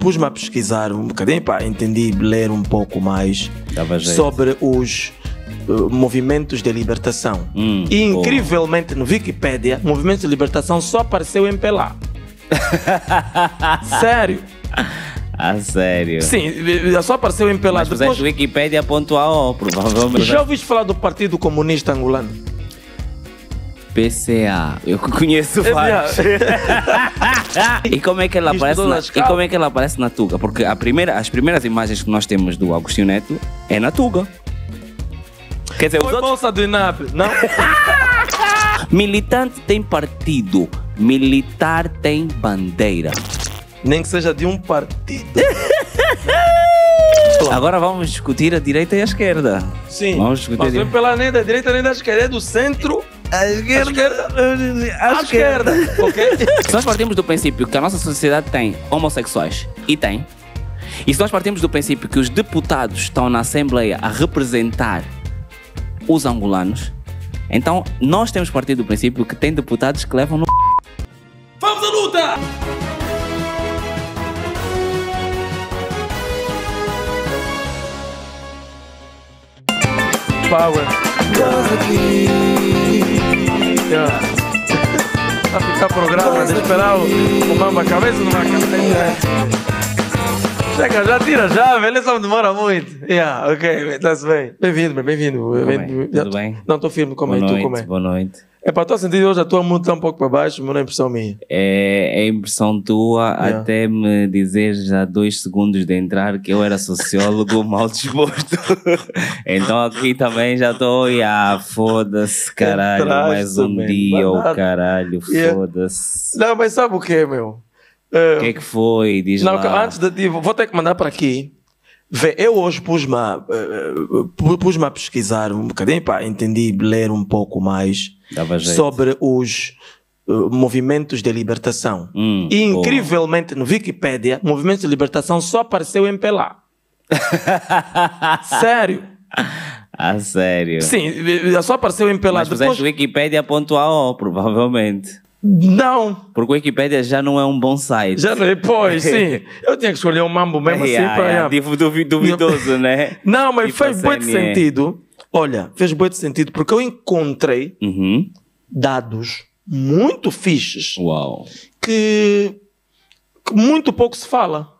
pus-me a pesquisar um bocadinho, pá, entendi ler um pouco mais sobre os uh, movimentos de libertação. Hum, e incrivelmente no Wikipedia, movimentos de libertação só apareceu em Pelá. Sério. A ah, sério? Sim, eh, só apareceu em Pelá. Mas Depois... Wikipédia.ao, provavelmente. Já ouviste falar do Partido Comunista Angolano? PCA. Eu conheço é vários. e como é que ela Isto aparece? Na, é e como é que ela aparece na Tuga? Porque a primeira, as primeiras imagens que nós temos do Agostinho Neto é na Tuga. Quer dizer, Foi os bolsa do INAP, não? Militante tem partido, militar tem bandeira. Nem que seja de um partido. Agora vamos discutir a direita e a esquerda. Sim. Vamos discutir. Passou é pela nem da direita nem da esquerda, é do centro à esquerda. À esquerda. ok? Se nós partimos do princípio que a nossa sociedade tem homossexuais e tem, e se nós partimos do princípio que os deputados estão na Assembleia a representar os angolanos, então nós temos partido do princípio que tem deputados que levam no. Vamos à luta! Power. Ya. Está programa, desesperado. Com uma cabeça numa cabeça. Chega, já tira já, velho. Isso não demora muito. Yeah, ok, está-se bem. Bem-vindo, bem-vindo. Bem bem, tudo bem? Não estou firme, como é tu, como é? Boa noite. É para estou a sentir hoje a tua muito está um pouco para baixo, mas não é impressão minha. É, é impressão tua yeah. até me dizeres há dois segundos de entrar que eu era sociólogo mal disposto. então aqui também já estou, ah, foda-se, caralho, Entraste, mais um man, dia, oh, caralho, yeah. foda-se. Não, mas sabe o que, meu? O é. que é que foi? Diz não, lá. Antes de ti, vou ter que mandar para aqui. Vê, eu hoje pus-me a, eh, eh, pus a pesquisar um bocadinho, pá, entendi, ler um pouco mais sobre os uh, movimentos de libertação. Hum, e incrivelmente, no Wikipedia, movimentos de libertação só apareceu em Pelá. sério. Ah, sério? Sim, só apareceu em Pelá. Mas Depois... Wikipédia.ao, provavelmente. Não. Porque o Wikipedia já não é um bom site. Já não é, pois, sim. Eu tinha que escolher um mambo mesmo assim é, para... Yeah. É, tipo duvidoso, né? Não, mas tipo fez muito assim, é. sentido. Olha, fez muito sentido porque eu encontrei uhum. dados muito fixes Uau. Que, que muito pouco se fala.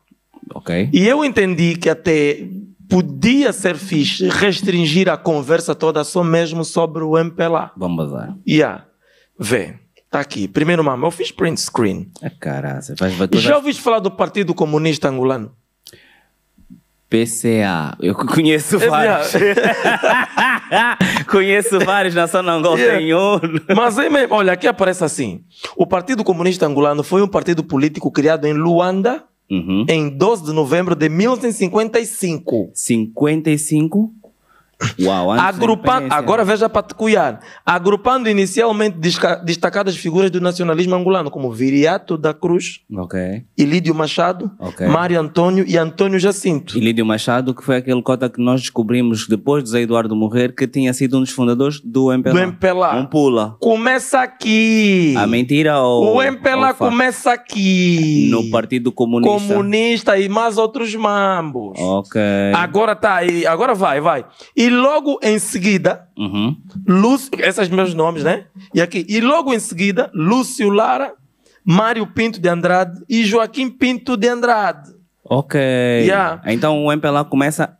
Ok. E eu entendi que até podia ser fixe restringir a conversa toda só mesmo sobre o MPLA. Vamos lá. Yeah. Vê. Tá aqui, primeiro mama, eu fiz print screen. Ah, caraca. Vai, vai, Já ouviste falar do Partido Comunista Angolano? PCA. Eu conheço é vários. conheço vários na São Angola, yeah. senhor. Mas é mesmo. Olha, aqui aparece assim. O Partido Comunista Angolano foi um partido político criado em Luanda uhum. em 12 de novembro de 1955. 55? Uau, Agrupa... Né? Agora veja Patucuiar. Agrupando inicialmente destacadas figuras do nacionalismo angolano, como Viriato da Cruz, okay. Ilídio Machado, okay. Mário Antônio e Antônio Jacinto. Ilídio Machado, que foi aquele cota que nós descobrimos depois de Zé Eduardo morrer, que tinha sido um dos fundadores do MPLA. Do MPLA. Um pula. Começa aqui. A mentira ou... O MPLA ou começa aqui. No Partido Comunista. Comunista e mais outros mambos. Ok. Agora tá aí. Agora vai, vai. E logo em seguida, uhum. Lúcio, esses meus nomes, né? E aqui, e logo em seguida, Lúcio Lara, Mário Pinto de Andrade e Joaquim Pinto de Andrade. Ok. Yeah. Então o MPLA começa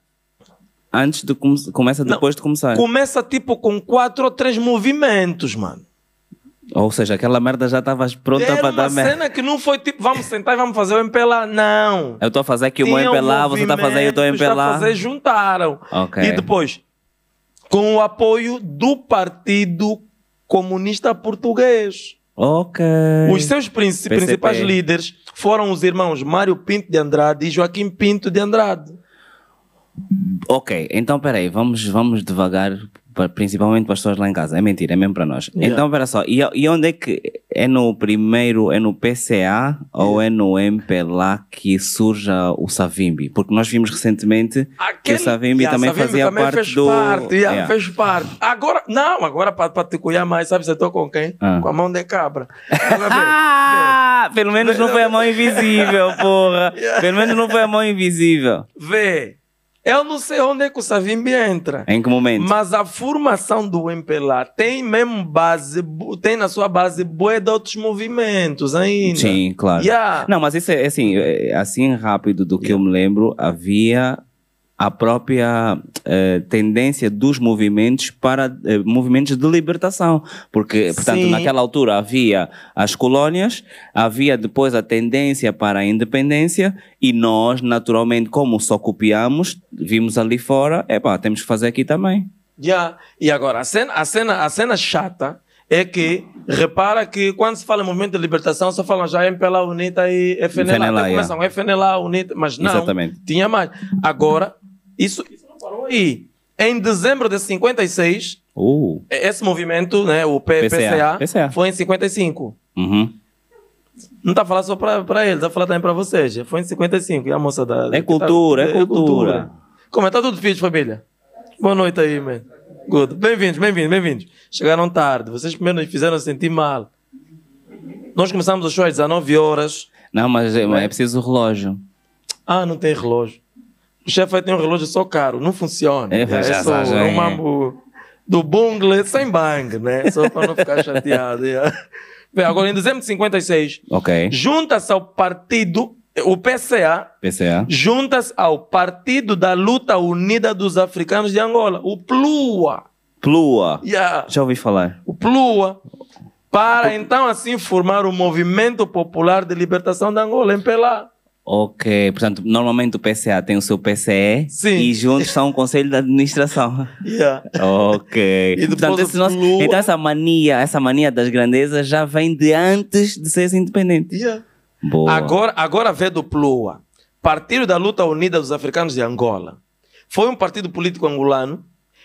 antes de começa depois Não, de começar. Começa tipo com quatro ou três movimentos, mano. Ou seja, aquela merda já estava pronta para dar merda. cena que não foi tipo, vamos sentar e vamos fazer o MP lá. Não. Eu estou a fazer aqui o meu MP lá, você está a fazer eu estou MP lá. e fazer, juntaram. Okay. E depois, com o apoio do Partido Comunista Português. Ok. Os seus princi PCP. principais líderes foram os irmãos Mário Pinto de Andrade e Joaquim Pinto de Andrade. Ok, então peraí, vamos, vamos devagar principalmente para as pessoas lá em casa. É mentira, é mesmo para nós. Yeah. Então, espera só, e, e, onde é que é no primeiro, é no PCA yeah. ou é no MPLA que surge o Savimbi? Porque nós vimos recentemente Aquele, que o Savimbi yeah, também Savimbi fazia também parte fez do. Parte, yeah, Fez parte. Agora, não, agora para, te cuidar mais, sabes, você estou tá com quem? Ah. Com a mão de cabra. ah, pelo menos não foi a mão invisível, porra. Pelo menos não foi a mão invisível. Vê. Eu não sei onde é que o Savimbi entra. Em que momento? Mas a formação do MPLA tem mesmo base, tem na sua base boa de outros movimentos ainda. Sim, claro. Yeah. Não, mas isso é, é assim, é, assim rápido do que yeah. eu me lembro, havia a própria eh, tendência dos movimentos para eh, movimentos de libertação, porque portanto Sim. naquela altura havia as colônias, havia depois a tendência para a independência e nós naturalmente como só copiamos, vimos ali fora, é pá, temos que fazer aqui também. Já e agora a cena, a cena, a cena chata é que repara que quando se fala em movimento de libertação só falam já MPLA, UNITA e FNLA, FNLA FNLA, UNITA, mas não, Exatamente. tinha mais. Agora isso, isso não parou aí. Em dezembro de 56, uh. É, esse movimento, né, o P PCA, PCA, foi em 55. Uhum. Não a tá falando só para está a falando também para vocês. Foi em 55, e a moça da. É cultura, tá, é, é, cultura. cultura. Como é? Tá tudo fixe, família? Boa noite aí, mano. Good. Bem-vindos, bem-vindos, bem-vindos. Chegaram tarde, vocês primeiro nos fizeram sentir mal. Nós começamos o show às 19 horas. Não, mas é, mas é preciso relógio. Ah, não tem relógio. O chefe tem um relógio só caro, não funciona. É, é só é um mambo do bungle sem bang, né? Só para não ficar chateado. Bem, é. agora, em dezembro de 56, okay. junta-se ao partido, o PCA, PCA. junta-se ao Partido da Luta Unida dos Africanos de Angola, o PLUA. PLUA. Yeah. Já ouvi falar. O PLUA para então assim formar o Movimento Popular de Libertação da Angola, em pelá. Ok, portanto, normalmente o PCA tem o seu PCE Sim. e juntos são um conselho de administração. Yeah. Ok. E portanto, esse nosso, Blue... Então essa mania, essa mania das grandezas já vem de antes de ser independente. Yeah. Boa. Agora, agora vê do PLUA, Partido da Luta Unida dos Africanos de Angola. Foi um partido político angolano.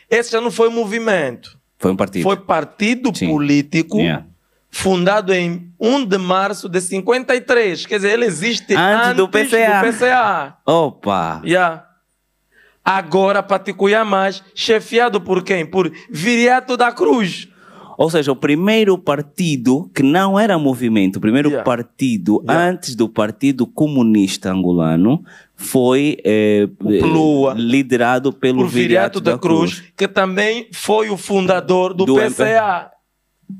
Esse já não foi movimento. Foi um partido. Foi partido Sim. político. Yeah fundado em 1 de março de 53. Quer dizer, ele existe antes, antes do, PCA. do PCA. Opa! Yeah. Agora, Paticuiá mais, chefiado por quem? Por Viriato da Cruz. Ou seja, o primeiro partido, que não era movimento, o primeiro yeah. partido yeah. antes do Partido Comunista Angolano foi eh, Plua, liderado pelo Viriato, Viriato da, da Cruz, Cruz, que também foi o fundador do, do PCA. MP.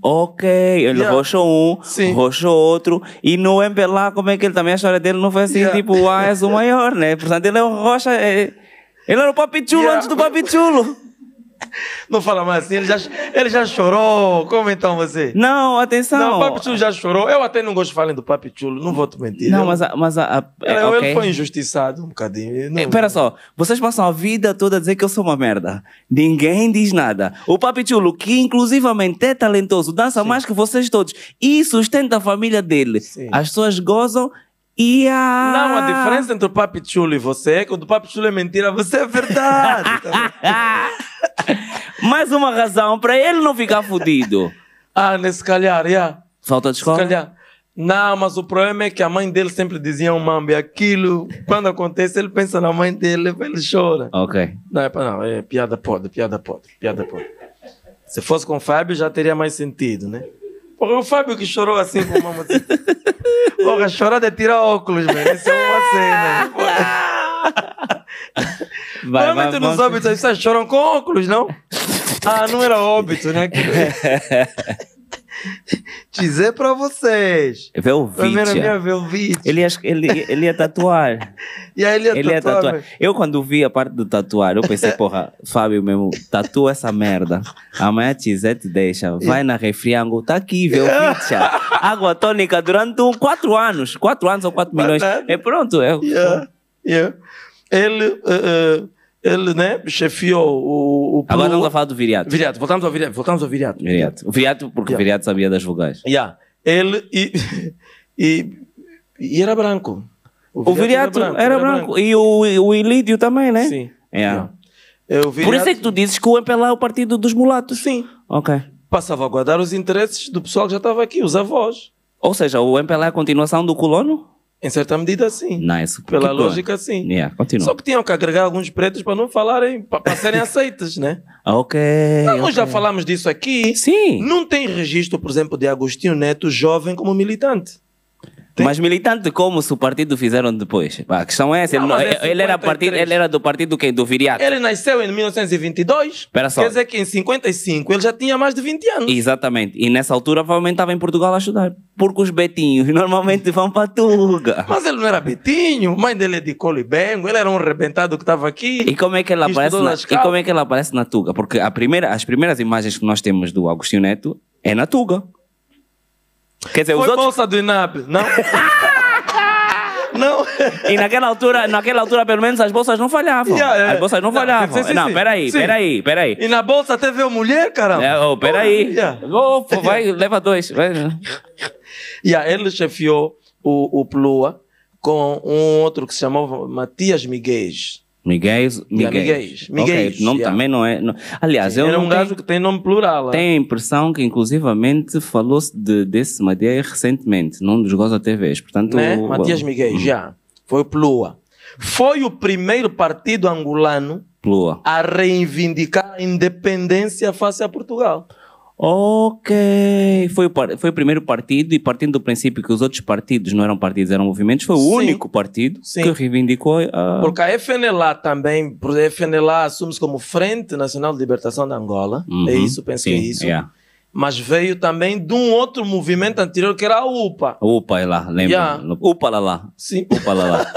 Ok, ele yeah. roxou um, Sim. roxou outro, e no MPLA, como é que ele também, a história dele não foi assim, yeah. tipo, ah, és o maior, né? Portanto, ele é o roxa, é... Eh, ele era o papichulo yeah. antes do papichulo. Não fala mais assim, ele já, ele já chorou. Como então você? Não, atenção. Não, o Papi Chulo já chorou. Eu até não gosto de falar do Papi Chulo, não vou te mentir. Não, eu, mas a. Mas a, a é, é okay. Ele foi injustiçado um bocadinho. Espera é, pera só, vocês passam a vida toda a dizer que eu sou uma merda. Ninguém diz nada. O Papi Chulo, que inclusivamente é talentoso, dança Sim. mais que vocês todos e sustenta a família dele. Sim. As pessoas gozam e a... Não, a diferença entre o Papi Chulo e você é que o do Papi Chulo é mentira, você é verdade. Mais uma razão para ele não ficar fodido. Ah, nesse calhar, já. Yeah. Falta de escola? Se calhar. Não, mas o problema é que a mãe dele sempre dizia um e aquilo. Quando acontece, ele pensa na mãe dele, ele chora. Ok. Não, é, não, é piada podre, piada podre, piada podre. Se fosse com o Fábio, já teria mais sentido, né? Porra, o Fábio que chorou assim com o mamãe. Assim. Porra, chorar de tirar óculos, velho. Isso é uma cena. Vai, Normalmente vai, nos óbitos as pessoas choram com óculos, não? Ah, não era óbito, né? Dizer pra vocês. Velvítia. Primeira minha Velvítia. Ele ia, ele, ele ia tatuar. e aí ele ia, ele tatuar, ia tatuar. Eu quando vi a parte do tatuar, eu pensei, porra, Fábio mesmo, tatua essa merda. Amanhã Tizé te deixa. Vai na refriango, tá aqui, Velvítia. Água tônica durante um, quatro anos. Quatro anos ou quatro milhões. É pronto. É, yeah. yeah ele, eh, eh, ele né, chefiou o, o Agora não a falar do Viriato. Viriato, voltamos ao Viriato. Voltamos ao Viriato. Viriato. O Viriato, porque yeah. o Viriato sabia das vogais. Yeah. Ele e, e, e era branco. O Viriato, era branco, era branco. E o, o Ilídio também, né? Sim. É. Yeah. yeah. É viriato... Por isso é que tu dizes que o MPLA é o partido dos mulatos. Sim. Ok. Passava a guardar os interesses do pessoal que já estava aqui, os avós. Ou seja, o MPLA é a continuação do colono? Em certa medida, sim. Não, isso, Pela lógica, sim. Yeah, continua. Só que tinham que agregar alguns pretos para não falarem, para serem aceites, né? Ok. Não, okay. Nós já falamos disso aqui. Sim. Não tem registro, por exemplo, de Agostinho Neto jovem como militante. Tem... Mas militante como se o partido fizeram depois. A questão é essa. ele, é ele, era ele era do partido quem? Do Viriato. Ele nasceu em 1922. Espera só. Quer dizer que em 55 ele já tinha mais de 20 anos. Exatamente. E nessa altura provavelmente estava em Portugal a estudar. Porque os betinhos normalmente vão para Tuga. Mas ele não era betinho. Mãe dele é de Colibengo. Ele era um rebentado que estava aqui. E como, é que ele aparece na, e como é que ele aparece na Tuga? Porque a primeira, as primeiras imagens que nós temos do Agostinho Neto é na Tuga. Quer dizer, Foi os outros... bolsa do Inap? não? Não. E naquela altura, naquela altura, pelo menos, as bolsas não falhavam. Yeah, As bolsas não, não falhavam. Sim, sim, não, peraí, sim. peraí, peraí. E na bolsa teve uma mulher, caramba? oh, peraí. Yeah. Oh, pô, vai, yeah. leva dois. E Yeah, ele chefiou o, o Plua com um outro que se chamava Matias Miguel. Miguéis, Miguéis. Miguéis. okay. nome yeah. também não é. Não... Aliás, Sim, eu. Era um gajo que tem nome plural. Ah. Tenho a impressão que, inclusivamente, falou-se de, desse Matias recentemente, num dos Goza TVs. Portanto, né? o... Matias Miguéis, uhum. já. Foi o Plua. Foi o primeiro partido angolano Plua. a reivindicar a independência face a Portugal. Ok, foi o, foi o primeiro partido e partindo do princípio que os outros partidos não eram partidos, eram movimentos, foi o sim, único partido sim. que reivindicou a... Porque a FNLA também, a FNLA assume-se como Frente Nacional de Libertação da Angola, é uhum, é isso, penso sim, que é isso. Yeah. Mas veio também de um outro movimento anterior que era a UPA. UPA é lá, lembra? Yeah. UPA lá lá. Sim. UPA lá lá.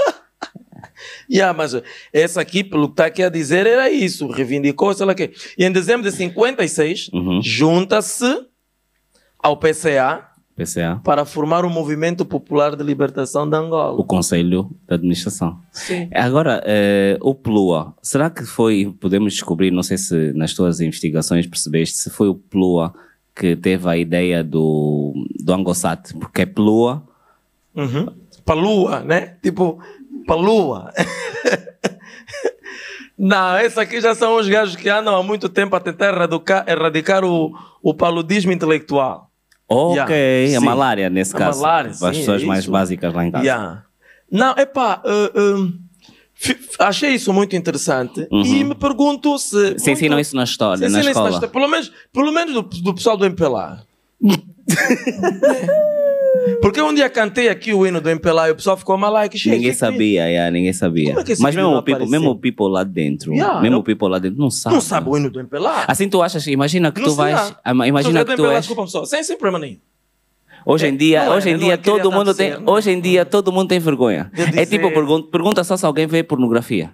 Yeah, mas essa aqui, pelo que está aqui a dizer, era isso, reivindicou, sei lá o quê. E em dezembro de 56, uhum. junta-se ao PCA, PCA, para formar o Movimento Popular de Libertação de Angola. O Conselho de Administração. Sim. Agora, eh, o PLUA, será que foi, podemos descobrir, não sei se nas tuas investigações percebeste, se foi o PLUA que teve a ideia do, do Angosat, porque é PLUA. Uhum. Lua, né? Tipo, palua. não, esses aqui já são os gajos que andam há muito tempo a tentar erradicar, erradicar o, o paludismo intelectual. Ok, yeah, a sim. malária nesse a caso. Malária, sim, As pessoas é mais básicas lá em casa. Yeah. Não, é uh, uh, achei isso muito interessante uhum. e me pergunto se. Se ensinam isso na história, se na escola. Isso na história. Pelo menos, pelo menos do, do pessoal do MPLA. Porque um dia cantei aqui o hino do MPLA e o pessoal ficou mal, que Ninguém é sabia, yeah, ninguém sabia. É Mas mesmo o, people, mesmo o people lá dentro, yeah, mesmo o people lá dentro não sabe. Não sabe o hino do MPLA. Assim tu achas, imagina que não tu vais... Lá. Ah. Imagina então, que tu MPLA, és... Desculpa, pessoal, sem, sem problema nenhum. Hoje em é, dia, não, hoje em dia todo mundo tem, ser, hoje em dia todo mundo tem vergonha. Dizer... É tipo pergunta, pergunta só se alguém vê pornografia.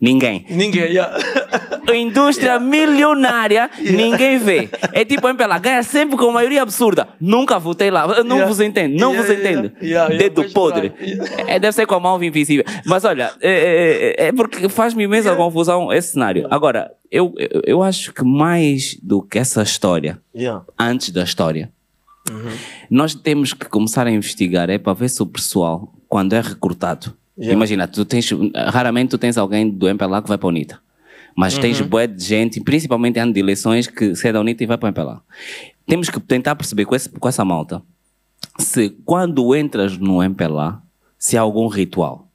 Ninguém. Ninguém. Yeah. indústria milionária, yeah. ninguém vê. É tipo a MPLA, ganha é sempre com maioria absurda. Nunca votei lá. Eu não yeah. vos entendo, não vos entendo. Dedo podre. É, deve ser com a mão invisível. Mas olha, é, é, é, é porque faz-me imensa confusão esse cenário. Agora, eu, eu, acho que mais do que essa história, antes da história, uhum. nós temos que começar a investigar é para ver se o pessoal, quando é recrutado, Imagina, tu tens, raramente tu tens alguém do MPLA que vai para a UNITA. Mas uhum. tens boé de gente, principalmente em ano de eleições, que se é da UNITA e vai para o MPLA. Temos que tentar perceber com, esse, com essa malta se quando entras no MPLA, se há algum ritual.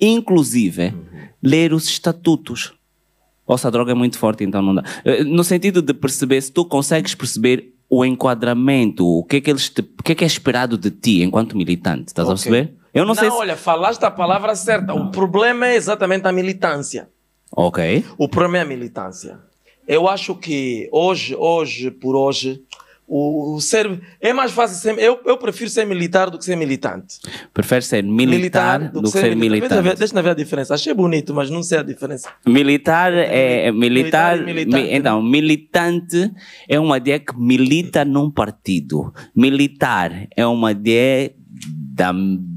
Inclusive, uhum. ler os estatutos. Nossa, a droga é muito forte, então não dá. Eh, no sentido de perceber se tu consegues perceber o enquadramento, o que é que, eles te, o que, é, que é esperado de ti enquanto militante, estás okay. a perceber? Eu não, não sei. Se... Olha, falaste a palavra certa. O problema é exatamente a militância. Ok. O problema é a militância. Eu acho que hoje, hoje por hoje, o, o ser é mais fácil ser. Eu, eu prefiro ser militar do que ser militante. Prefere ser militar, militar do, do, que ser, ser militante. militante. Deixa-me ver a diferença. Achei bonito, mas não sei a diferença. Militar é, é militar. militar, mi, então, militante é uma ideia que milita num partido. Militar é uma ideia da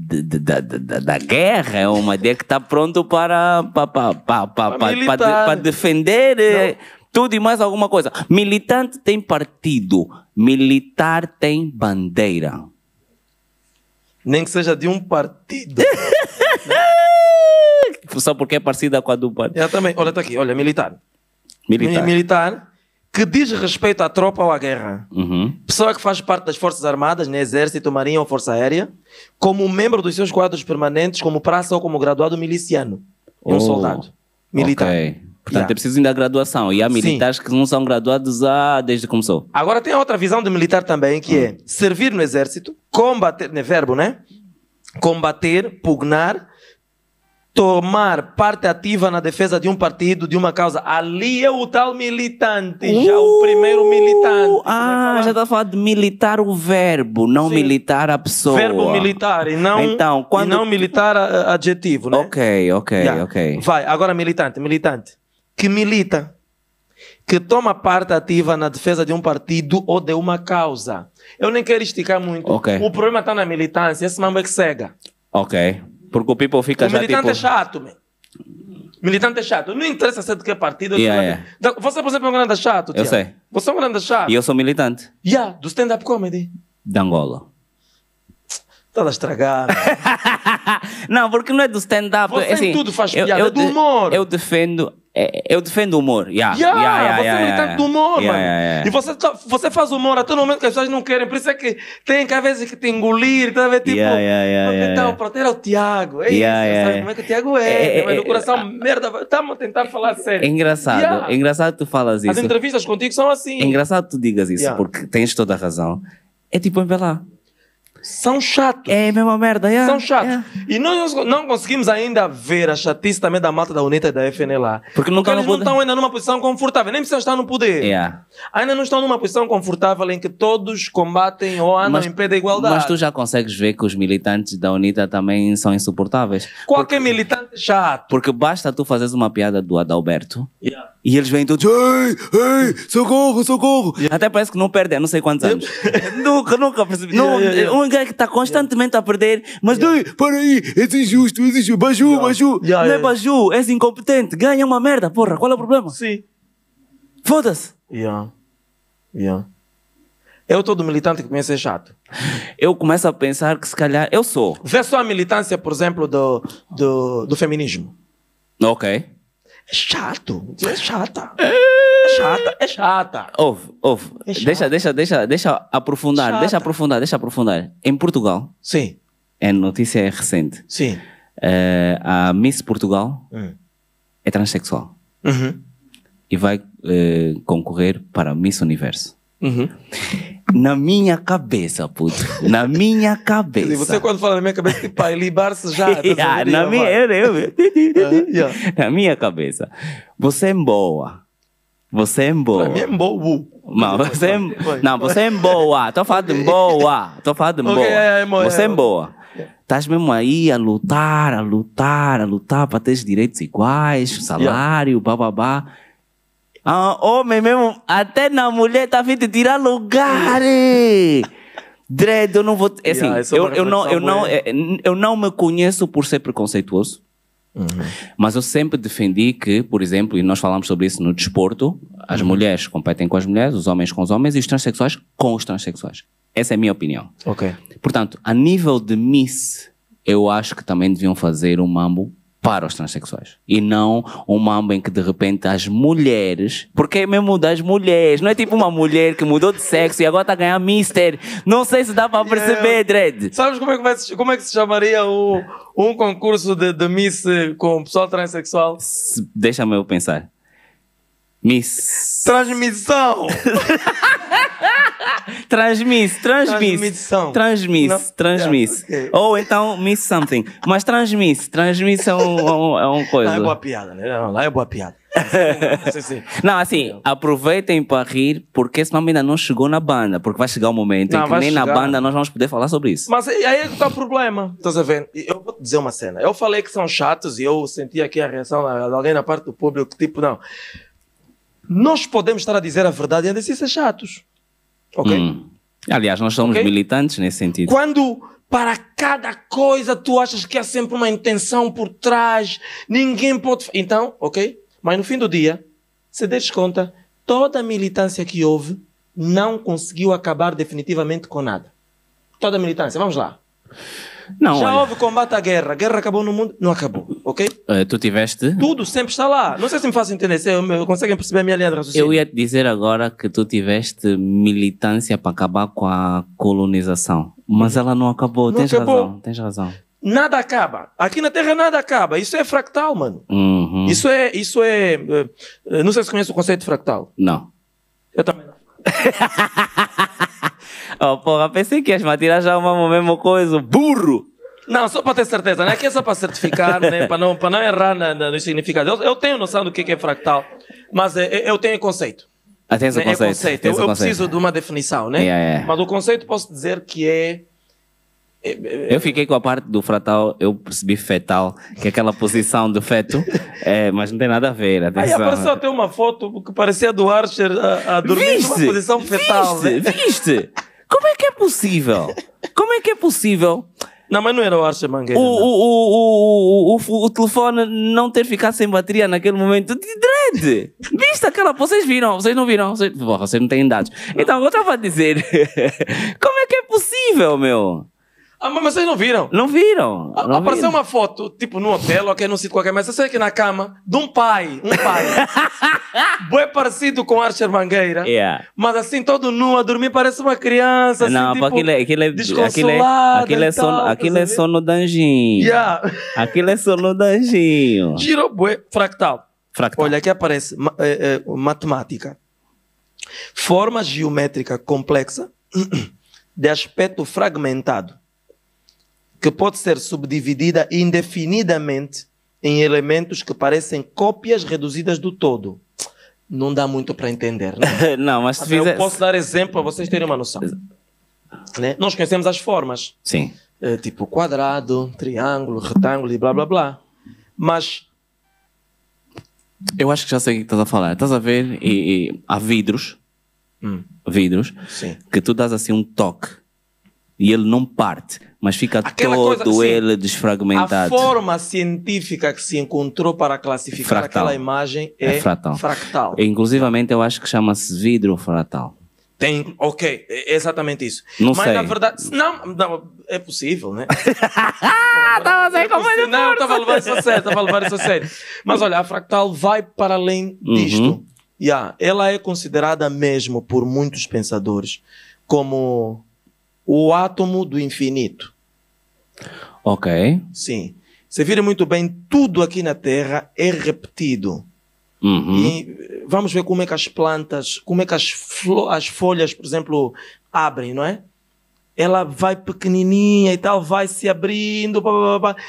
da, da, da, guerra, é uma ideia que está pronto para, para, para, para, defender eh, Não. tudo e mais alguma coisa. Militante tem partido, militar tem bandeira. Nem que seja de um partido. Só porque é parecida com a do partido. Eu é, também. Olha, está aqui. Olha, militar. Militar. militar que diz respeito à tropa ou à guerra. Uhum. Pessoa que faz parte das Forças Armadas, né, Exército, Marinha ou Força Aérea, como membro dos seus quadros permanentes, como praça ou como graduado miliciano. Ou oh, um soldado. Militar. Okay. Portanto, yeah. é preciso ainda a graduação. E há militares Sim. que não são graduados há, desde que começou. Agora tem outra visão de militar também, que é hum. servir no exército, combater, né, verbo, né? Combater, pugnar, tomar parte ativa na defesa de um partido, de uma causa. Ali é o tal militante, uh, já o uh, primeiro militante. Ah, é já está falando de militar o verbo, não Sim. militar a pessoa. Verbo militar e não, então, quando... e não militar adjetivo, né? Ok, ok, yeah. ok. Vai, agora militante, militante. Que milita que toma parte ativa na defesa de um partido ou de uma causa. Eu nem quero esticar muito. Okay. O problema está na militância, esse mambo é que cega. Ok. Porque o people fica o já, militante tipo... é chato, man. Militante é chato. Não interessa ser é de que partido. Yeah, yeah. Você, por exemplo, é um grande chato. Eu sei. Você é um grande chato. E eu sou militante. Yeah, do stand-up comedy. De Angola. Estás a estragar. É? não, porque não é do stand-up. Você assim, tudo faz piada, eu, eu é do humor. Eu defendo é, eu defendo o humor. Yeah. Yeah, yeah, yeah, você yeah, é militante yeah, do humor, yeah, mano. E você, tá- você faz humor até no momento que as pessoas não querem. Por isso é que tem que às vezes que te engolir, tá a tipo, yeah, yeah, yeah, yeah, tentar, yeah. é o Tiago. É isso, como é que o Tiago é? é, é, é coração, é, merda, estamos a tentar falar sério. É engraçado, é engraçado tu falas isso. As entrevistas contigo são assim. É engraçado tu digas isso, porque tens toda a razão. É tipo embelar são chatos. É a mesma merda, yeah, é. São chatos. Yeah. É. E nós não conseguimos ainda ver a chatice também da malta da UNITA e da FNLA. Porque, nunca porque eles não estão ainda numa posição confortável, nem precisam estar no poder. Yeah. É. Ainda não estão numa posição confortável em que todos combatem ou andam mas, em pé da igualdade. Mas tu já consegues ver que os militantes da UNITA também são insuportáveis. Qualquer porque, militante chato. Porque basta tu fazeres uma piada do Adalberto. Yeah e eles vêm todos, ei, ei, socorro, socorro. Até parece que não perdem, não sei quantos anos. nunca, nunca percebi. Yeah, yeah, Um gajo que está constantemente a perder, mas yeah. ei, para aí, és injusto, és injusto. Baju, yeah. Baju, não é Baju, és incompetente, ganha uma merda, porra, qual é o problema? Sim. Foda-se. Yeah. Yeah. Eu todo militante que começa a ser chato. Eu começo a pensar que se calhar eu sou. Vê só a militância, por exemplo, do, do, do feminismo. Ok. É chato. É, é. chata. É. é chata, é chata. Ouve, ouve. É Deixa, deixa, deixa, deixa aprofundar, chata. deixa aprofundar, deixa aprofundar. Em Portugal. Sim. É notícia recente. Sim. Uh, a Miss Portugal hum. é transexual. Uhum. E vai uh, concorrer para Miss Universo. Uhum. Na minha cabeça, puto. Na minha cabeça. Você quando fala na minha cabeça, tipo, pai, libar-se já. yeah, tá na, minha, eu, eu, ah, eu. na minha cabeça. Você é boa. Você é boa. Pra mim é boa. Não, você é, não, você é boa. Tô falando okay. boa. Tô falando okay, boa. É, é, é, você é boa. Estás mesmo aí a lutar, a lutar, a lutar para ter direitos iguais, salário, yeah. blá. Ah, homem oh, mesmo, até na mulher tá vindo tirar lugar. Dread, eu não vou. É assim, yeah, é eu, eu, não, eu, não, eh, eu não me conheço por ser preconceituoso. Uhum. Mas eu sempre defendi que, por exemplo, e nós falamos sobre isso no desporto, as uhum. mulheres competem com as mulheres, os homens com os homens e os transexuais com os transexuais. Essa é a minha opinião. Ok. Portanto, a nível de Miss, eu acho que também deviam fazer um mambo para os transexuais e não um mambo em que de repente as mulheres, porque é mesmo das mulheres, não é tipo uma mulher que mudou de sexo e agora está a ganhar mister. Não sei se dá para perceber, Dredd. Sabes como é, que vai, como é que se chamaria o, um concurso de, de Miss com pessoal transexual? Deixa-me eu pensar. Miss. Transmissão! transmiss, transmiss. Transmissão. Transmiss, transmiss. Yeah, é, okay. Ou então miss something. Mas transmiss, transmiss é, um, é uma é é coisa. Lá é boa piada, né? Não, lá é boa piada. Sim, sim. Não, assim, aproveitem para rir, porque esse nome ainda não chegou na banda. Porque vai chegar o um momento não, em que nem chegar. na banda nós vamos poder falar sobre isso. Mas aí é que está o problema. Estás a ver? Eu vou te dizer uma cena. Eu falei que são chatos e eu senti aqui a reação de alguém na parte do público, tipo, não. Nós podemos estar a dizer a verdade e ainda assim ser chatos. Ok? Hum. Aliás, nós somos okay? militantes nesse sentido. Quando para cada coisa tu achas que há sempre uma intenção por trás, ninguém pode. Então, ok? Mas no fim do dia, se deres conta, toda a militância que houve não conseguiu acabar definitivamente com nada. Toda a militância, vamos lá. Não, Já olha... houve combate à guerra. Guerra acabou no mundo? Não acabou, ok? Uh, tu tiveste? Tudo sempre está lá. Não sei se me fazem entender, se eu, conseguem perceber a minha linha de raciocínio. Eu ia te dizer agora que tu tiveste militância para acabar com a colonização. Mas ela não acabou. Não tens acabou. razão, tens razão. Nada acaba. Aqui na Terra nada acaba. Isso é fractal, mano. Uhum. Isso é, isso é. Eh, eh, não sei se conhece o conceito de fractal. Não. Eu também não. Oh, porra, pensei que ias me atirar já uma mesma coisa. Burro! Não, só para ter certeza, né? Que é só para certificar, né? Para não, para não errar na, na, no significado. Eu, eu, tenho noção do que é fractal, mas é, é, eu tenho conceito. Ah, tens o conceito. É, é conceito. Eu, conceito. preciso de uma definição, né? Yeah, yeah. Mas o conceito posso dizer que é... é eu fiquei com a parte do fratal, eu percebi fetal, que é aquela posição do feto, é, mas não tem nada a ver. Atenção. Aí apareceu até uma foto que parecia do Archer a, a dormir viste, numa posição fetal. Viste? Né? Viste? Como é que é possível? Como é que é possível? Não, mas não era o Archa Mangueira. O, o, o, o, o, telefone não ter ficado sem bateria naquele momento de dread. Viste aquela? Vocês viram? Vocês não viram? Vocês, vocês não têm dados. Então, eu estava a dizer: como é que é possível, meu? Ah, mas vocês não viram? Não viram. Não Apareceu viram. uma foto, tipo, num hotel, ou aqui num sítio qualquer, mas eu aqui na cama, de um pai, um pai. bem parecido com Archer Mangueira. Yeah. Mas assim, todo nu, a dormir, parece uma criança, assim, Não, tipo, aquilo é, aquilo é, aquilo é, aquilo é, sono, tal, aquilo é, é sono danjinho. Yeah. aquilo é sono danjinho. bué, fractal. fractal. Olha, aqui aparece é, é, matemática. Forma geométrica complexa de aspecto fragmentado que pode ser subdividida indefinidamente em elementos que parecem cópias reduzidas do todo. Não dá muito para entender. Né? não, mas se fizer... Eu posso dar exemplo para vocês terem uma noção. Né? Nós conhecemos as formas. Sim. É, tipo quadrado, triângulo, retângulo e blá blá blá. Mas. Eu acho que já sei o que estás a falar. Estás a ver? E, e há vidros. Hum. Vidros. Sim. Que tu dás assim um toque. E ele não parte mas fica Aquela todo ele desfragmentado. A forma científica que se encontrou para classificar fractal. aquela imagem é, é fractal. fractal. Inclusivamente, eu acho que chama-se vidro fractal Tem, ok, é exatamente isso. Não Mas sei. na verdade, não, não, é possível, né? Estava sem é como é Não, estava a levar isso a sério, estava a levar isso a sério. Mas olha, a fractal vai para além uhum. disto. Uhum. Yeah, ela é considerada mesmo por muitos pensadores como o átomo do infinito. Ok. Sim. Se vira muito bem, tudo aqui na Terra é repetido. Uhum. E vamos ver como é que as plantas, como é que as, as folhas, por exemplo, abrem, não é? Ela vai pequenininha e tal, vai se abrindo,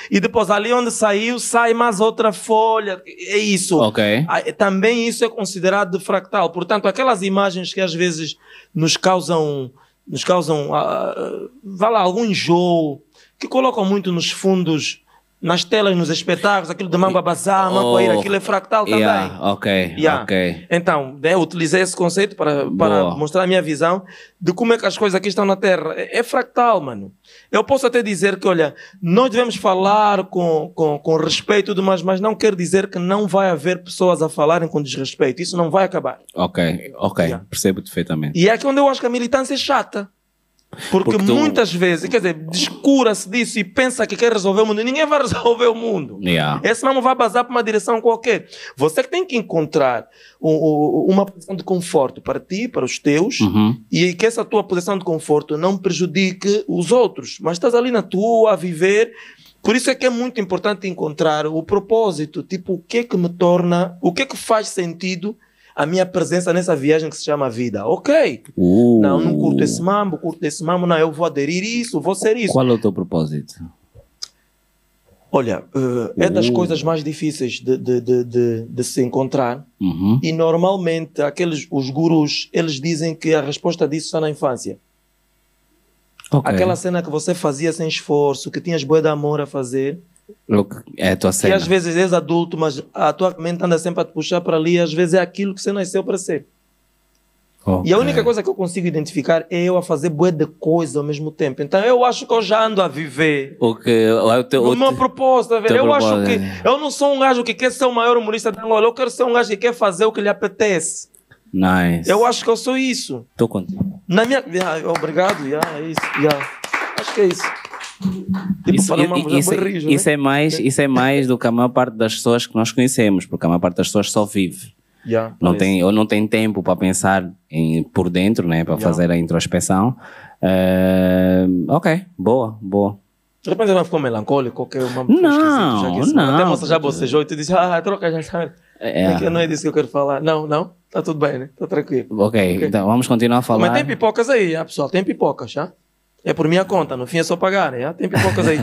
e depois ali onde saiu, sai mais outra folha. É isso. Okay. Ah, é, também isso é considerado fractal. Portanto, aquelas imagens que às vezes nos causam nos causam, ah, ah, vá lá, algum enjoo, que colocam muito nos fundos nas telas, nos espetáculos, aquilo de mamba bazar, mamba ira, oh. aquilo é fractal yeah, também. Ok, yeah. ok. Então, né, utilizei esse conceito para, para mostrar a minha visão de como é que as coisas aqui estão na Terra. É, é fractal, mano. Eu posso até dizer que, olha, nós devemos falar com, com, com respeito e tudo mais, mas não quer dizer que não vai haver pessoas a falarem com desrespeito. Isso não vai acabar. Ok, ok. Yeah. Percebo perfeitamente. E é aqui onde eu acho que a militância é chata. Porque, Porque tu... muitas vezes, quer dizer, descura-se disso e pensa que quer resolver o mundo. Ninguém vai resolver o mundo. Yeah. Esse não vai basar para uma direção qualquer. Você que tem que encontrar uma posição de conforto para ti, para os teus, uhum. e que essa tua posição de conforto não prejudique os outros. Mas estás ali na tua, a viver. Por isso é que é muito importante encontrar o propósito. Tipo, o que é que me torna, o que é que faz sentido a minha presença nessa viagem que se chama vida. Ok. Uh. Não, não curto esse mambo, curto esse mambo, não, eu vou aderir isso, vou ser isso. Qual é o teu propósito? Olha, uh, é das uh. coisas mais difíceis de, de, de, de, de se encontrar. Uhum. E normalmente aqueles, os gurus, eles dizem que a resposta disso está na infância. Okay. Aquela cena que você fazia sem esforço, que tinhas boa de amor a fazer, é a tua cena. E às vezes és adulto, mas a tua mente anda sempre a te puxar para ali, e às vezes é aquilo que você nasceu para ser. Okay. E a única coisa que eu consigo identificar é eu a fazer bué de coisa ao mesmo tempo. Então eu acho que eu já ando a viver. O O teu, o meu propósito, velho. Eu acho que. É. Eu não sou um gajo que quer ser o maior humorista da Angola. Eu quero ser um gajo que quer fazer o que lhe apetece. Nice. Eu acho que eu sou isso. Tô contigo. Na minha. Yeah, obrigado. Yeah, é isso. Yeah. Acho que é isso. Tipo, isso, é isso, é é? isso né? é mais, isso é mais do que a maior parte das pessoas que nós conhecemos, porque a maior parte das pessoas só vive. Yeah, não tem, ou não tem tempo para pensar em, por dentro, né, para yeah. fazer a introspeção. Uh, ok, boa, boa. De repente não ficou melancólico, que uma não, já não. Até moça já bocejou e tu disse, ah, troca já sabe. É. é não é disso que eu quero falar. Não, não, está tudo bem, né? Tá tranquilo. Ok, então vamos continuar a falar. Mas tem pipocas aí, ah, pessoal, tem pipocas, já? É por minha conta, no fim é só pagar, né? Ah, tem pipocas aí.